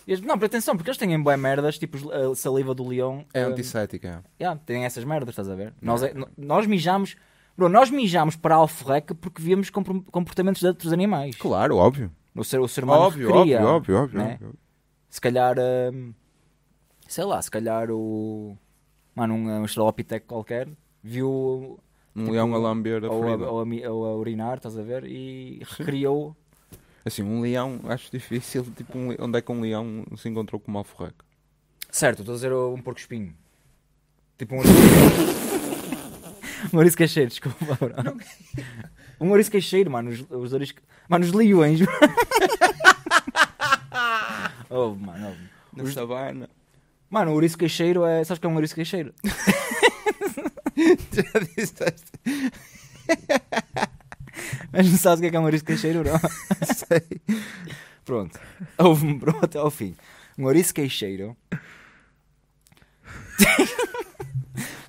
Eles, não, atenção, porque eles têm boé merdas, tipo a eh, saliva do leão. É um, eh, antisséptica. É. Yeah, têm essas merdas, estás a ver? Nós, é, é nós mijamos. Bro, nós mijamos para a alforreca porque víamos comportamentos de outros animais. Claro, óbvio. O ser, o ser humano óbvio, óbvio, óbvio, óbvio, né? óbvio, Se calhar. Um, sei lá, se calhar o. Mano, um, um estelopitec qualquer viu. Um tipo, leão a lamber a ou, ferida. A, ou, a, ou a urinar, estás a ver? E recriou. Sim Assim, um leão, acho difícil. Tipo, um, onde é que um leão se encontrou com um alforreca? Certo, estou a dizer um porco espinho. Tipo um. um Cacheiro, desculpa, bro. Não... Um Maurício Cacheiro, mano. Os, os oris... Mano, os leões. oh, mano. Oh. Os... Savana. Mano, o Maurício Cacheiro é. Sabes que é um Maurício Cacheiro? Já disseste. Mas não sabes o que é que é um ouriço queixeiro, não? Sei. Pronto. Ouve-me, bro, até ao fim. Um ouriço queixeiro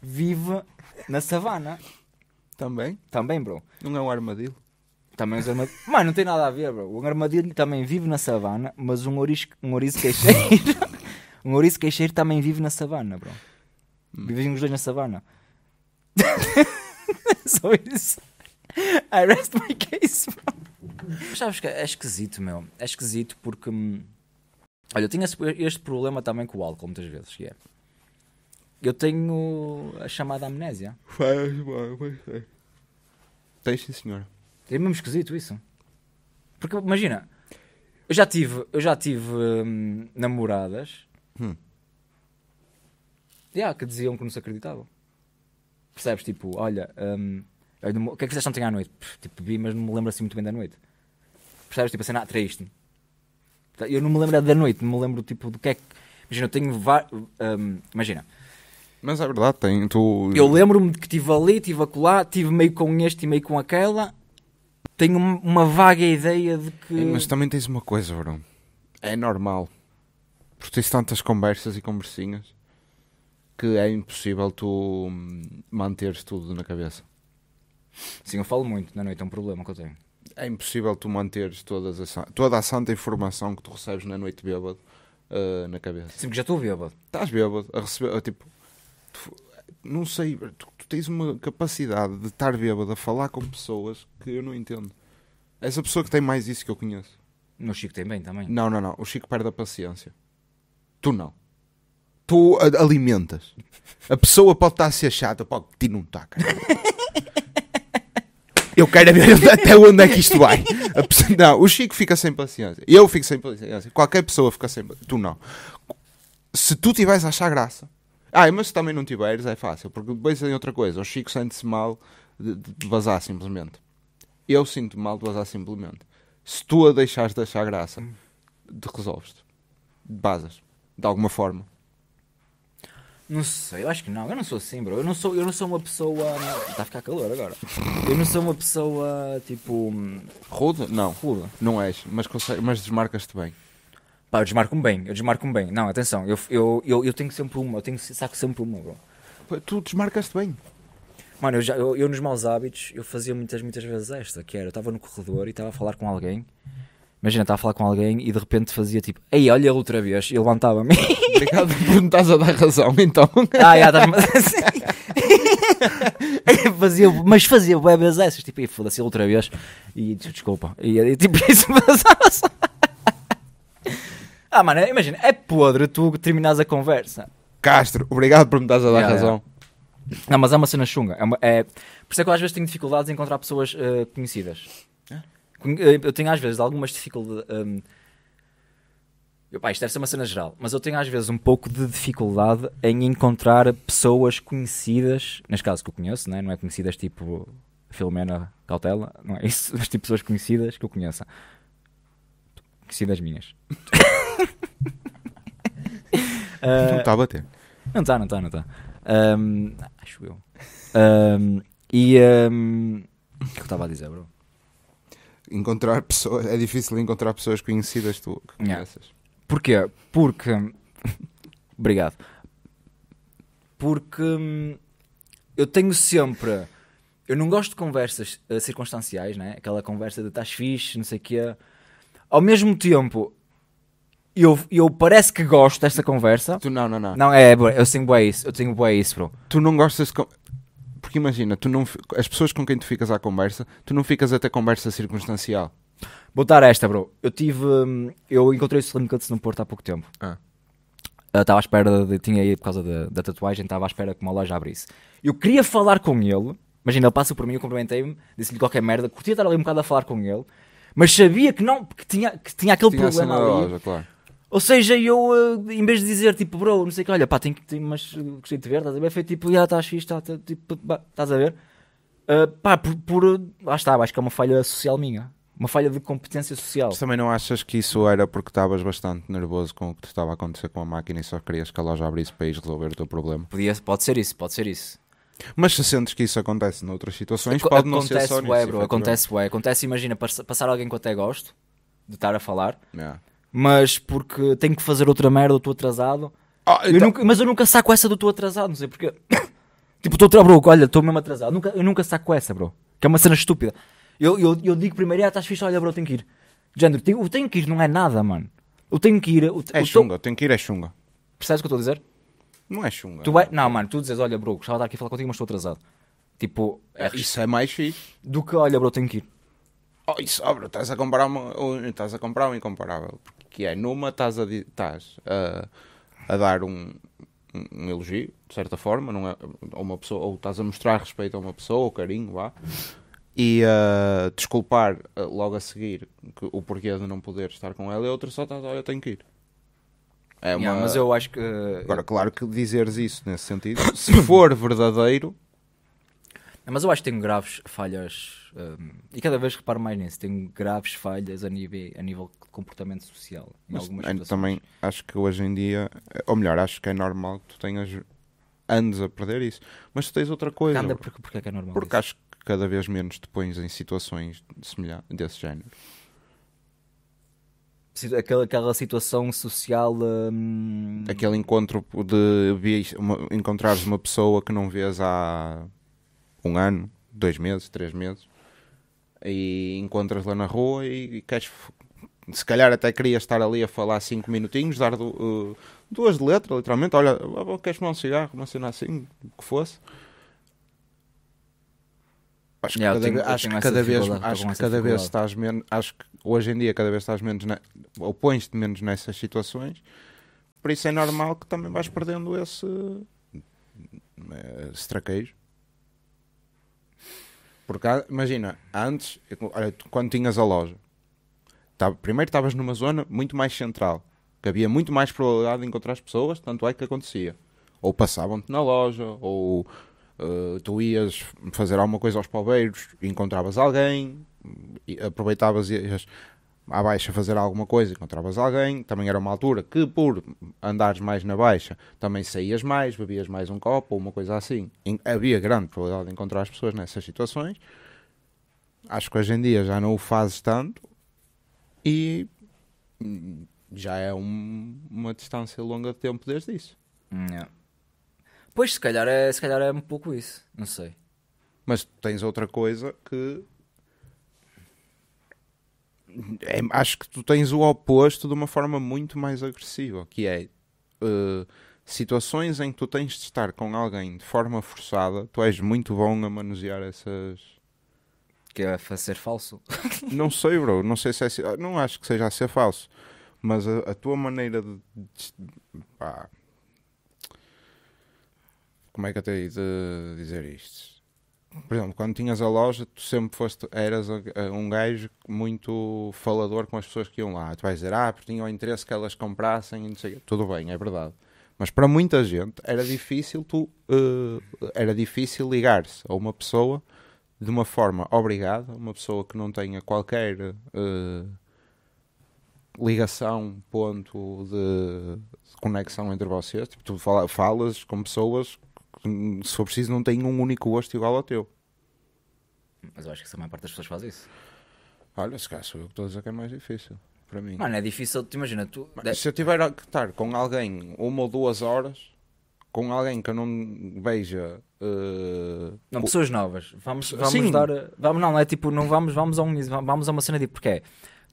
vive na savana. Também? Também, bro. Não é um armadilho? Também os é armadilhos. Mano, não tem nada a ver, bro. Um armadilho também vive na savana, mas um ouriço, um ouriço queixeiro. um ouriço queixeiro também vive na savana, bro. Hum. Vivem os dois na savana. Só isso. I rest my case. Sabes que é esquisito, meu. É esquisito porque. Hum, olha, eu tinha este problema também com o álcool, muitas vezes, que é. Eu tenho a chamada amnésia. Tens, sim, senhora. É mesmo esquisito isso. Porque imagina, eu já tive, eu já tive hum, namoradas hum. Yeah, que diziam que não se acreditavam. Percebes? Tipo, olha, hum, é o que é que fizeste ontem à noite? Tipo, vi, mas não me lembro assim muito bem da noite. Percebes? Tipo, a cena atraíste-me. Tá, eu não me lembro da noite, não me lembro tipo do que é que. Imagina, eu tenho um, Imagina. Mas é verdade, tem. Tu... Eu lembro-me de que estive ali, estive acolá, estive meio com este e meio com aquela. Tenho uma vaga ideia de que. Mas também tens uma coisa, Verão. É normal. Porque tens tantas conversas e conversinhas que é impossível tu hum, manteres tudo na cabeça. Sim, eu falo muito na noite, é um é problema que eu tenho. É impossível tu manteres todas a, toda a santa informação que tu recebes na noite bêbado uh, na cabeça. Sim, porque já estou bêbado. Estás bêbado a receber, tipo, tu, não sei, tu, tu, tens uma capacidade de estar bêbado a falar com pessoas que eu não entendo. Essa pessoa que tem mais isso que eu conheço. No Chico tem bem também. Não, não, não. O Chico perde a paciência. Tu não. Tu alimentas. A pessoa pode estar a ser chata, pode ti não está, cara. eu quero ver até onde é que isto vai. não, o Chico fica sem paciência. Eu fico sem paciência. Qualquer pessoa fica sem paciência. Tu não. Se tu tiveres a achar graça. Ah, mas se também não tiveres, é fácil. Porque depois tem outra coisa. O Chico sente-se mal de, de vazar simplesmente. Eu sinto mal de vazar simplesmente. Se tu a deixares de achar graça, hum. resolves-te. Vazas. De alguma forma. Não sei, eu acho que não. Eu não sou assim, bro. Eu não sou, eu não sou uma pessoa. Está hum, a ficar calor agora. Eu não sou uma pessoa tipo. Hum, Rude? Não. Rude. Não és, mas, consegue, mas desmarcas-te bem. Pá, eu desmarco-me bem, eu desmarco-me bem. Não, atenção, eu, eu, eu, eu, tenho sempre uma, eu tenho, saco sempre uma, bro. tu desmarcas-te bem. Mano, eu, já, eu, eu nos maus hábitos, eu fazia muitas, muitas vezes esta, que era, eu estava no corredor e estava a falar com alguém Imagina, estava a falar com alguém e de repente fazia tipo, ei, olha outra vez, e levantava-me. Obrigado por me estás a dar razão, então. Ah, já estás assim. fazia, mas fazia webs essas, tipo, foda-se outra vez, e desculpa. E, e tipo, isso passava só. ah, mano, imagina, é podre tu terminares a conversa. Castro, obrigado por me estás a dar yeah, razão. Yeah. Não, mas é uma cena chunga. É uma, é... Por isso é que eu às vezes tenho dificuldades em encontrar pessoas uh, conhecidas. Eu tenho às vezes algumas dificuldades. Um, isto deve ser uma cena geral, mas eu tenho às vezes um pouco de dificuldade em encontrar pessoas conhecidas, neste caso que eu conheço, né? não é conhecidas tipo Filomena Cautela, não é isso, mas tipo pessoas conhecidas que eu conheça. Conhecidas minhas. uh, não está eh, a bater. Não está, não está, não está. Um, acho eu. Um, e. Hum, o que eu estava a dizer, bro? encontrar pessoas, é difícil encontrar pessoas conhecidas tu que conheces. Yeah. Porquê? Porque. Obrigado. Porque hum, eu tenho sempre. Eu não gosto de conversas uh, circunstanciais, né? Aquela conversa de estás fixe, não sei o quê. Ao mesmo tempo, eu, eu parece que gosto desta conversa. Tu não, não, não. Não, é, é eu tenho boa isso. Eu tenho boa isso, bro. Tu não gostas de. Porque imagina, tu não, as pessoas com quem tu ficas à conversa, tu não ficas até conversa circunstancial. Vou dar esta, bro. Eu tive. Hum, eu encontrei o Slim Cuts no Porto há pouco tempo. Ah. Estava ah. à espera. De, tinha aí por causa da, da tatuagem, estava à espera que uma loja abrisse. Eu queria falar com ele. Imagina, ele passa por mim, eu cumprimentei-me, disse-lhe qualquer merda, curtia estar ali um bocado a falar com ele, mas sabia que não, que tinha, que tinha aquele tinha problema ali. Loja, claro. Ou seja, eu, eh, em vez de dizer tipo, bro, não sei o que, olha, pá, que tenho mas eh, gostei de ver, estás a ver? Foi tipo, já tá estás fixe, tá, tá, tipo, estás a ver? Uh, pá, por, por. Lá está, acho que é uma falha social minha. Uma falha de competência social. Tu também não achas que isso era porque estavas bastante nervoso com o que te estava a acontecer com a máquina e só querias que a loja abrisse para ir resolver o teu problema? Podia, pode ser isso, pode ser isso. Mas se sentes que isso acontece noutras situações, Ac pode não ser só ué, nisso. Bro, acontece, ué, acontece, imagina, passar alguém que eu até gosto de estar a falar. Yeah mas porque tenho que fazer outra merda, estou atrasado. Ah, então... eu nunca, mas eu nunca saco essa do estou atrasado, não sei porque. tipo, estou atrasado, bro, olha, estou mesmo atrasado. Nunca, eu nunca saco essa, bro. Que é uma cena estúpida. Eu, eu, eu digo primeiro, ah, estás fixe, olha, bro, tenho que ir. Género, tenho, eu tenho que ir, não é nada, mano. Eu tenho que ir. Eu, é eu chunga, tô... tenho que ir, é chunga. Percebes o que eu estou a dizer? Não é chunga. Tu vai... É. Não, mano, tu dizes, olha, bro, gostava de estar aqui a falar contigo, mas estou atrasado. Tipo, é, é... isso é mais fixe. Do que, olha, bro, tenho que ir. Oh, isso, oh, bro, estás a comprar um estás a comprar um incomparável que é, numa estás a, estás a, a dar um, um elogio, de certa forma, não é, a uma pessoa, ou estás a mostrar respeito a uma pessoa, ou carinho, vá, e uh, desculpar eh, logo a seguir que, o porquê de não poder estar com ela, e outra só estás, olha, ah, tenho que ir. É uma... yeah, mas eu acho que. Agora, eh, claro que dizeres isso nesse sentido, se for verdadeiro. Mas eu acho que tenho graves falhas um, e cada vez reparo mais nisso. Tenho graves falhas a nível, a nível de comportamento social. Mas também acho que hoje em dia, ou melhor, acho que é normal que tu tenhas anos a perder isso. Mas tu tens outra coisa. anda porque, porque é que é normal? Porque isso? acho que cada vez menos te pões em situações semelhantes desse género. Aquela, aquela situação social. Hum... Aquele encontro de uma, encontrares uma pessoa que não vês há um ano, dois meses, três meses e encontras lá na rua e, e queres se calhar até queria estar ali a falar cinco minutinhos, dar do, uh, eh, duas de letra, literalmente, olha, ah, queres fumar um cigarro, uma cena assim, o que fosse. Acho que yeah, cada, tenho, acho que cada vez, acho que cada vez estás menos, acho que hoje em dia cada vez estás menos, ne, ou pões-te menos nessas situações, por isso é normal que também vais perdendo esse, eh, esse traquejo. Porque imagina, antes, olha, quando tinhas a loja, tava, tá, primeiro estavas numa zona muito mais central, que havia muito mais probabilidade de encontrar as pessoas, tanto é que acontecia. Ou passavam-te na loja, ou uh, tu ias fazer alguma coisa aos palmeiros, encontravas alguém, aproveitavas e ias à baixa fazer alguma coisa, encontravas alguém, também era uma altura que por andares mais na baixa também saías mais, bebias mais um copo ou uma coisa assim. E havia grande probabilidade de encontrar as pessoas nessas situações. Acho que hoje em dia já não o fazes tanto e já é um, uma distância longa de tempo desde isso. Pois se calhar é, se calhar é um pouco isso, não sei. Mas tens outra coisa que é, acho que tu tens o oposto de uma forma muito mais agressiva, que é uh, situações em que tu tens de estar com alguém de forma forçada, tu és muito bom a manusear essas. Que é a ser falso? não sei, bro. Não sei se é. Não acho que seja a ser falso. Mas a, a tua maneira de. de pá, como é que eu tenho de dizer isto? por exemplo, quando tinhas a loja, tu sempre foste, eras um gajo muito falador com as pessoas que iam lá. Tu vais dizer, ah, porque tinha o interesse que elas comprassem e não sei Tudo bem, é verdade. Mas para muita gente era difícil tu uh, era difícil ligar-se a uma pessoa de uma forma obrigada, uma pessoa que não tenha qualquer uh, ligação, ponto de, de, conexão entre vocês. Tipo, tu fala, falas com pessoas se for preciso, não tem um único gosto igual ao teu. Mas eu acho que a maior parte das pessoas faz isso. Olha, se calhar sou eu que estou a dizer que é mais difícil. Para mim. Mano, é difícil, te imagina, tu. Mas, se eu tiver a estar com alguém uma ou duas horas, com alguém que eu não veja. Uh... Não, pessoas novas. Vamos, vamos dar. Vamos, não, é tipo, não vamos, vamos a um, vamos a uma cena de porque é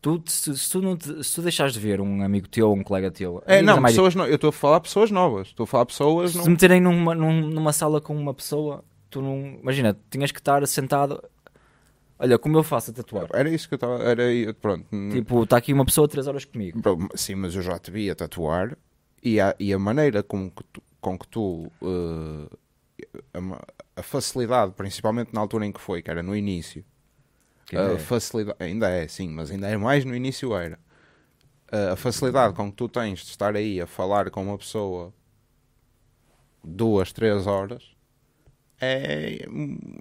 tu, se, se, tu não te, se tu deixares de ver um amigo teu ou um colega teu. É, não, pessoas no, eu estou a falar pessoas novas. Estou a falar pessoas. Se não... meterem numa, numa sala com uma pessoa, tu não. Imagina, tinhas que estar sentado. Olha, como eu faço a tatuar? Era isso que eu estava. Era pronto. Tipo, está aqui uma pessoa 3 horas comigo. Sim, mas eu já te vi a tatuar e a, e a maneira com que tu. Com que tu uh, a, a facilidade, principalmente na altura em que foi, que era no início, a é. facilidade. Ainda é, sim, mas ainda é mais no início era. A facilidade com que tu tens de estar aí a falar com uma pessoa duas, três horas é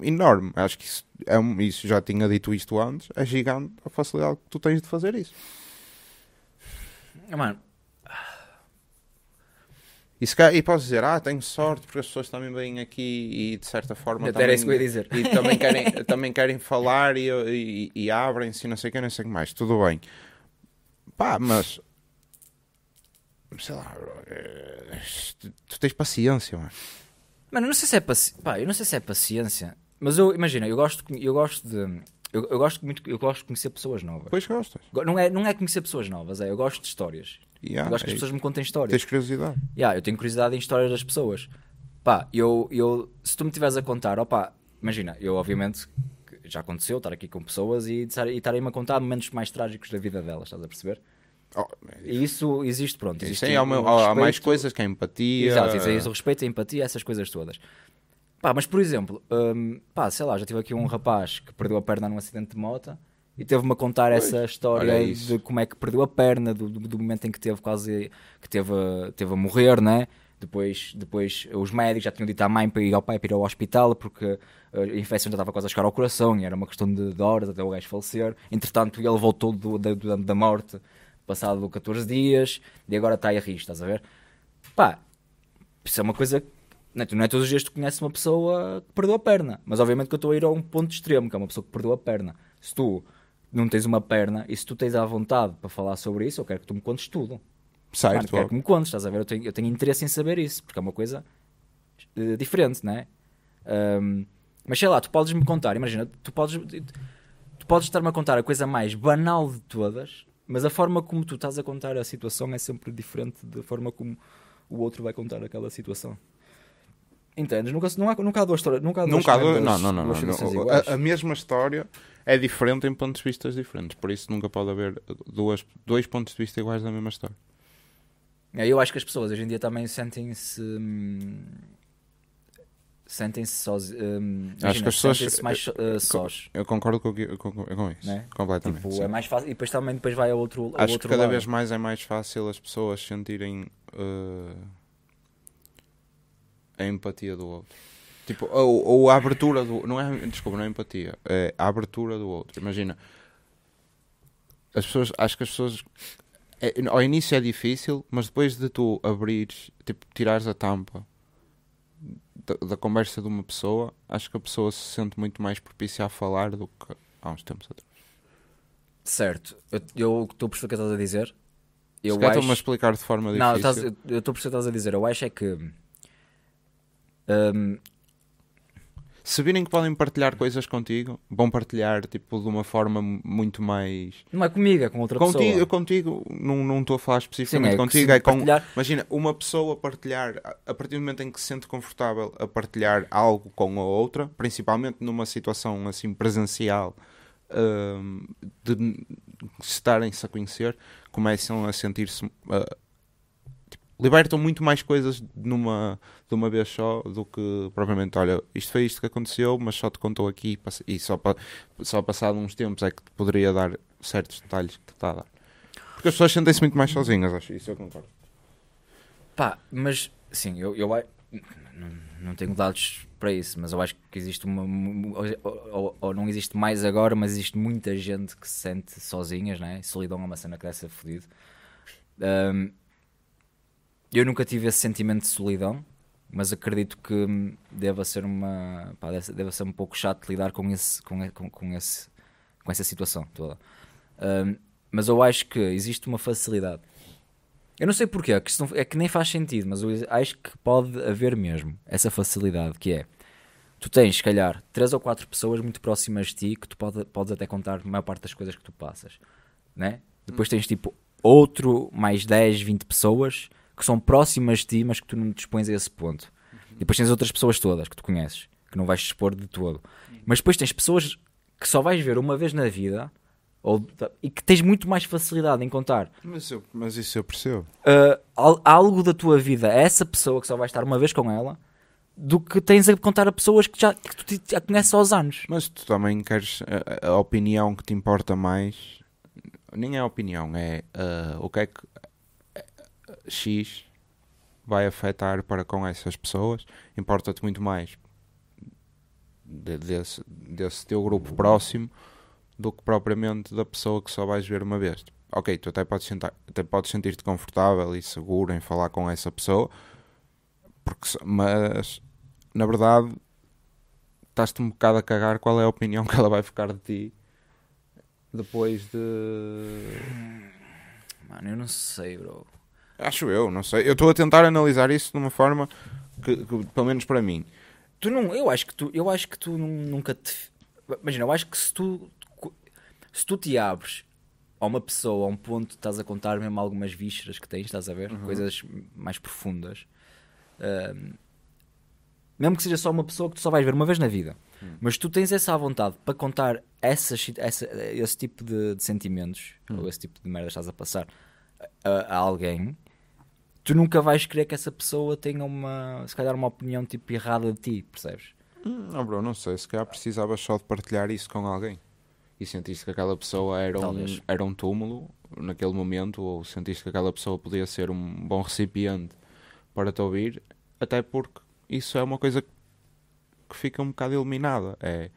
enorme. Acho que isso, é, isso já tinha dito isto antes. É gigante a facilidade que tu tens de fazer isso. Mano, e, se, e posso dizer, ah, tenho sorte porque as pessoas também vêm aqui e de certa forma. também, isso que eu ia dizer. E também querem, também querem falar e, e, e abrem-se, não sei o que, não sei o que mais. Tudo bem. Pá, mas. Sei lá, tu, eh, tu tens paciência, mano. Mano, não sei se é paciência. Pá, eu não sei se é paciência. Mas eu, imagina, eu gosto, eu gosto de. Eu, eu, gosto muito, eu gosto de conhecer pessoas novas. Pois gostas. Não é, não é conhecer pessoas novas, é, eu gosto de histórias. Yeah, eu gosto que as é pessoas me contem histórias. Tens curiosidade? Yeah, eu tenho curiosidade em histórias das pessoas. Pá, eu, eu, se tu me estiveres a contar, opa imagina, eu obviamente já aconteceu estar aqui com pessoas e estarem-me a contar momentos mais trágicos da vida delas, estás a perceber? Oh, é e isso existe, pronto. Existe há, um há, mais coisas que a é empatia. Exato, existe o respeito, a empatia, essas coisas todas. Pá, mas por exemplo, hum, pá, sei lá, já tive aqui um rapaz que perdeu a perna num acidente de moto e teve-me a contar pois, essa história de como é que perdeu a perna, do, do, do, momento em que teve quase que teve a, teve a morrer, né? Depois, depois os médicos já tinham dito à mãe para ir ao pai para ir ao hospital porque eh, a infecção já estava quase a chegar ao coração e era uma questão de, de horas até o gajo falecer. Entretanto, ele voltou do, do, do, da morte passado 14 dias e agora está a rir, estás a ver? Pá, isso é uma coisa não é, não é todos os dias que tu conheces uma pessoa que perdeu a perna, mas obviamente que eu estou a ir a um ponto extremo, que é uma pessoa que perdeu a perna. Se tu não tens uma perna, e se tu tens à vontade para falar sobre isso, eu quero que tu me contes tudo. Certo. Mano, quero que me contes, estás a ver? Eu tenho, eu tenho interesse em saber isso, porque é uma coisa eh, diferente, né? Um, mas sei lá, tu podes me contar, imagina, tu podes, tu podes estar-me a contar a coisa mais banal de todas, mas a forma como tu estás a contar a situação é sempre diferente da forma como o outro vai contar aquela situação. Entendes? Nunca, não há, nunca há duas histórias. Nunca há duas, nunca há duas, duas, não, não, não, não, não. A, a mesma história é diferente em pontos de vista diferentes. Por isso nunca pode haver duas, dois pontos de vista iguais da mesma história. É, eu acho que as pessoas hoje em dia também sentem-se. Hum, sentem-se sós. Hum, acho que as pessoas. -se mais uh, sós. Eu concordo com, com isso. É? Completamente. Tipo, é mais fácil. E depois também depois vai ao outro, ao acho outro que cada lado. vez mais é mais fácil as pessoas sentirem. Uh, a empatia do outro Tipo, ou, ou a abertura do. Não é, desculpa, não é empatia. É a abertura do outro. Imagina. As pessoas. Acho que as pessoas. É, ao início é difícil, mas depois de tu abrires, tipo, tirares a tampa da, da, conversa de uma pessoa, acho que a pessoa se sente muito mais propícia a falar do que há uns tempos atrás. Certo. Eu estou a perceber o que estás a dizer. Eu acho... estou-me a explicar de forma difícil. Não, estás, eu estou a perceber o que estás a dizer. Eu acho é que. Um, se virem que podem partilhar coisas contigo, vão partilhar tipo, de uma forma muito mais. Não é comigo, é com outra contigo, pessoa. Eu contigo, não, não estou a falar especificamente Sim, é contigo. É com, partilhar... Imagina, uma pessoa partilhar, a partir do momento em que se sente confortável a partilhar algo com a outra, principalmente numa situação assim presencial, um, de estarem-se a conhecer, começam a sentir-se. Uh, libertam muito mais coisas numa, de uma vez só do que propriamente, olha, isto foi isto que aconteceu, mas só te contou aqui e só, só passado uns tempos é que te poderia dar certos detalhes que te está a dar. Porque as pessoas sentem-se muito mais sozinhas, acho, isso eu concordo. Pá, mas sim, eu, eu não, não tenho dados para isso, mas eu acho que existe uma. Ou, ou, ou, não existe mais agora, mas existe muita gente que se sente sozinhas, né? Solidão é uma cena que deve ser fodido. Um, eu nunca tive esse sentimento de solidão, mas acredito que deva ser uma pá, ser um pouco chato lidar com esse com, com, com esse com essa situação toda. Um, mas eu acho que existe uma facilidade. Eu não sei porquê, é, é que nem faz sentido, mas eu acho que pode haver mesmo essa facilidade que é tu tens, se calhar, três ou quatro pessoas muito próximas de ti que tu pode, podes até contar a maior parte das coisas que tu passas, né? Depois uhum. tens tipo outro mais 10, 20 pessoas que são próximas de ti, mas que tu não dispões a esse ponto. Uhum. E depois tens outras pessoas todas que tu conheces, que não vais dispor expor de todo. Uhum. Mas depois tens pessoas que só vais ver uma vez na vida ou, e que tens muito mais facilidade em contar. Mas, eu, mas isso eu percebo. Uh, algo da tua vida a é essa pessoa que só vais estar uma vez com ela do que tens a contar a pessoas que, já, que tu já conheces aos anos. Mas tu também queres eh, a, a opinião que te importa mais. Nem é a opinião, é uh, o que é que X vai afetar para com essas pessoas, importa-te muito mais de, desse, desse teu grupo próximo do que propriamente da pessoa que só vais ver uma vez. Ok, tu até podes, sentar, até podes sentir-te confortável e seguro em falar com essa pessoa, porque, mas na verdade estás-te um bocado a cagar qual é a opinião que ela vai ficar de ti depois de. Mano, eu não sei, bro. Acho eu, não sei. Eu estou a tentar analisar isso de uma forma que, que, pelo menos para mim. Tu não, eu acho que tu, eu acho que tu nunca te. Imagina, eu acho que se tu se tu te abres a uma pessoa, a um ponto, estás a contar mesmo algumas vísceras que tens, estás a ver? Uhum. Coisas mais profundas. Um, mesmo que seja só uma pessoa que tu só vais ver uma vez na vida, hum. mas tu tens essa vontade para contar essas, essa, esse tipo de, de sentimentos hum. ou esse tipo de merda que estás a passar a, a alguém tu nunca vais querer que essa pessoa tenha uma, se calhar, uma opinião tipo errada de ti, percebes? Hum, não, bro, não sei. Se calhar precisavas só de partilhar isso com alguém e sentiste que aquela pessoa era um, era um túmulo naquele momento, ou sentiste que aquela pessoa podia ser um bom recipiente para te ouvir, até porque isso é uma coisa que fica um bocado iluminada É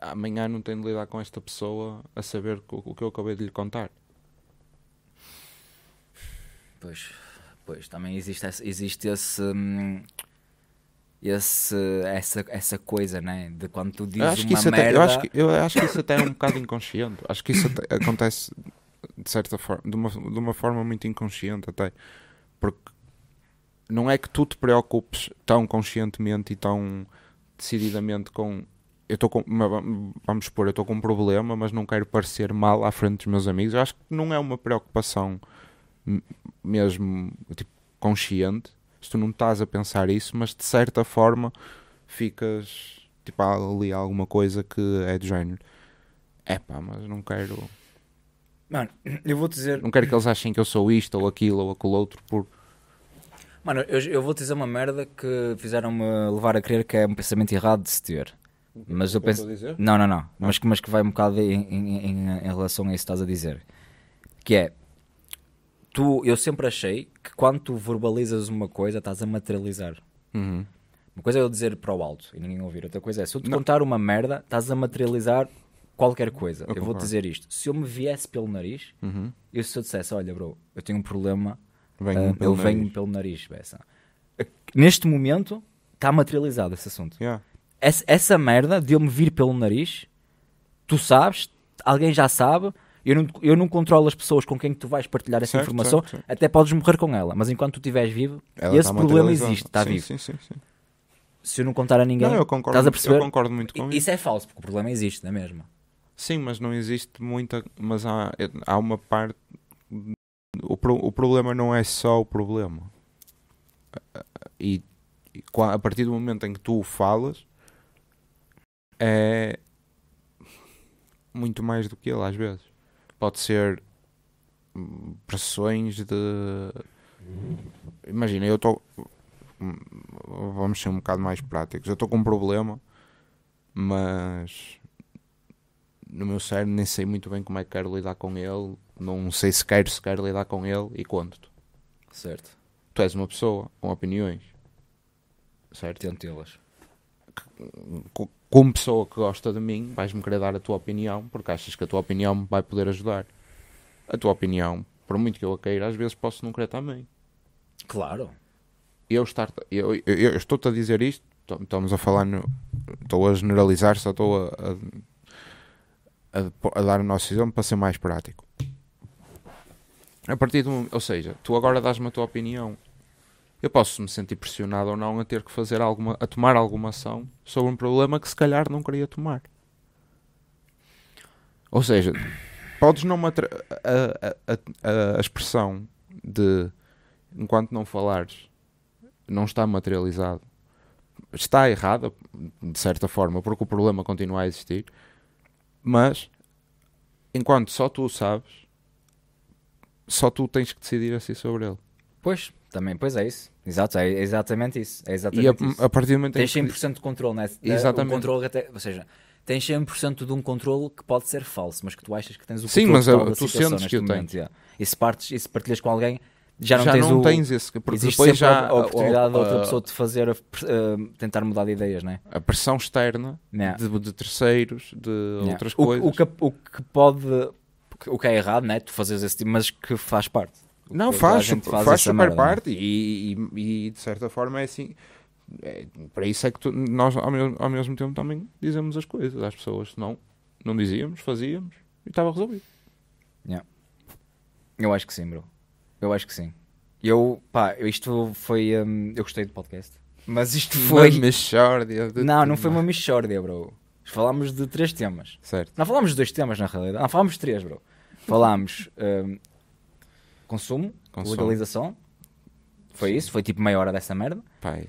amanhã não tenho de lidar com esta pessoa a saber o que eu acabei de lhe contar. Pois, pois também existe, existe esse. Hum, esse, essa, essa coisa, né? De quando tu dizes acho que uma isso merda... Até, eu, acho que, eu acho que isso até é um bocado inconsciente. Acho que isso até, acontece de certa forma, de uma, de uma forma muito inconsciente até. Porque não é que tu te preocupes tão conscientemente e tão decididamente com eu estou com, vamos supor, eu estou com um problema, mas não quero parecer mal à frente dos meus amigos. Eu acho que não é uma preocupação mesmo tipo, consciente, se tu não estás a pensar isso, mas de certa forma ficas tipo ali alguma coisa que é do género. É mas não quero. Mano, eu vou dizer. Não quero que eles achem que eu sou isto ou aquilo ou aquilo outro por. Mano, eu, eu vou dizer uma merda que fizeram-me levar a crer que é um pensamento errado de se ter. Mas eu penso. Não, não, não. não. Mas, que, mas que vai um bocado em, em, em, em relação a isso que estás a dizer. Que é, tu, eu sempre achei que quando tu verbalizas uma coisa, estás a materializar. Uhum. Uma coisa é eu dizer para o alto e ninguém ouvir, outra coisa é se eu te não. contar uma merda, estás a materializar qualquer coisa. Eu, eu vou dizer isto. Se eu me viesse pelo nariz, uhum. eu se eu dissesse, olha, bro, eu tenho um problema, venho uh, ah, eu nariz. venho pelo nariz, Bessa. Neste momento está materializado esse assunto. Yeah. Essa, essa merda de eu me vir pelo nariz, tu sabes, alguém já sabe, eu não, eu não controlo as pessoas com quem tu vais partilhar essa certo, informação, certo, certo. até podes morrer com ela, mas enquanto tu estiveres vivo, ela esse tá problema existe, está vivo. Sim, sim, sim. Se eu não contar a ninguém, não, concordo, estás a perceber? Eu concordo muito com isso. Isso é falso, porque o problema existe, não é mesmo? Sim, mas não existe muita. Mas há, há uma parte. O, pro, o problema não é só o problema. E, e a partir do momento em que tu o falas, é muito mais do que ele às vezes pode ser pressões de. Imagina, eu estou. Vamos ser um bocado mais práticos. Eu estou com um problema, mas no meu cérebro nem sei muito bem como é que quero lidar com ele. Não sei se quero, se quero lidar com ele e quanto-te. Certo. Tu és uma pessoa com opiniões. Certo? Tentê-las que, como pessoa que gosta de mim, vais-me querer dar a tua opinião porque achas que a tua opinião me vai poder ajudar. A tua opinião, por muito que eu a queira, às vezes posso não querer também. Claro. Eu, estar, eu, eu, eu estou-te a dizer isto, estamos a falar, no, estou a generalizar, só estou a, a, a, a dar o nosso exemplo para ser mais prático. A partir do momento, ou seja, tu agora dás-me a tua opinião eu posso me sentir pressionado ou não a ter que fazer alguma, a tomar alguma ação sobre um problema que se calhar não queria tomar. Ou seja, podes não a, a, a, a, expressão de enquanto não falares não está materializado está errada de certa forma porque o problema continua a existir, mas enquanto só tu o sabes, só tu tens que decidir assim sobre ele. Pois, também, pois é isso. Exato, é exatamente isso. É exatamente e a, isso. a partir do momento tens 100% de controle, né? Exatamente. Um controle até, ou seja, tens 100% de um controle que pode ser falso, mas que tu achas que tens o controle Sim, mas eu, é, tu sentes que eu tenho. Yeah. E, se partes, e se partilhas com alguém, já não, já tens, não o, tens esse, porque depois já a, a oportunidade da outra pessoa de fazer, eh, tentar mudar de ideias, né? A pressão externa yeah. de, de, terceiros, de yeah. outras o, coisas. O que, o que pode, o que é errado, né? Tu fazes esse tipo, mas que faz parte. Não, faz, faz, faz super né? parte e, e, e, de certa forma é assim. É, para isso é que tu, nós ao mesmo, ao mesmo, tempo também dizemos as coisas às pessoas, não, não dizíamos, fazíamos e estava resolvido. Yeah. Eu acho que sim, bro. Eu acho que sim. Eu, pá, isto foi. Hum, eu gostei do podcast. Mas isto foi. Uma mixórdia. Não, não foi uma mixórdia, bro. Falámos de três temas. Certo. Não falámos de dois temas, na realidade. Não, falámos de três, bro. Falámos um, consumo, consumo. legalização. Foi Sim. isso, foi tipo meia hora dessa merda. Pai.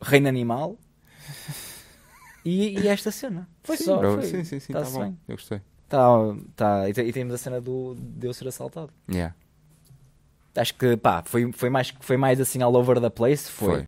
Reino Animal. E, e, esta cena. Foi sim, só. Bro. Foi. Sim, sim, sim. Tá, tá bom. Eu gostei. Tá, tá. E, e, temos a cena do, de eu ser assaltado. Yeah. Acho que, pá, foi, foi, mais, foi mais assim all over the place. Foi. foi.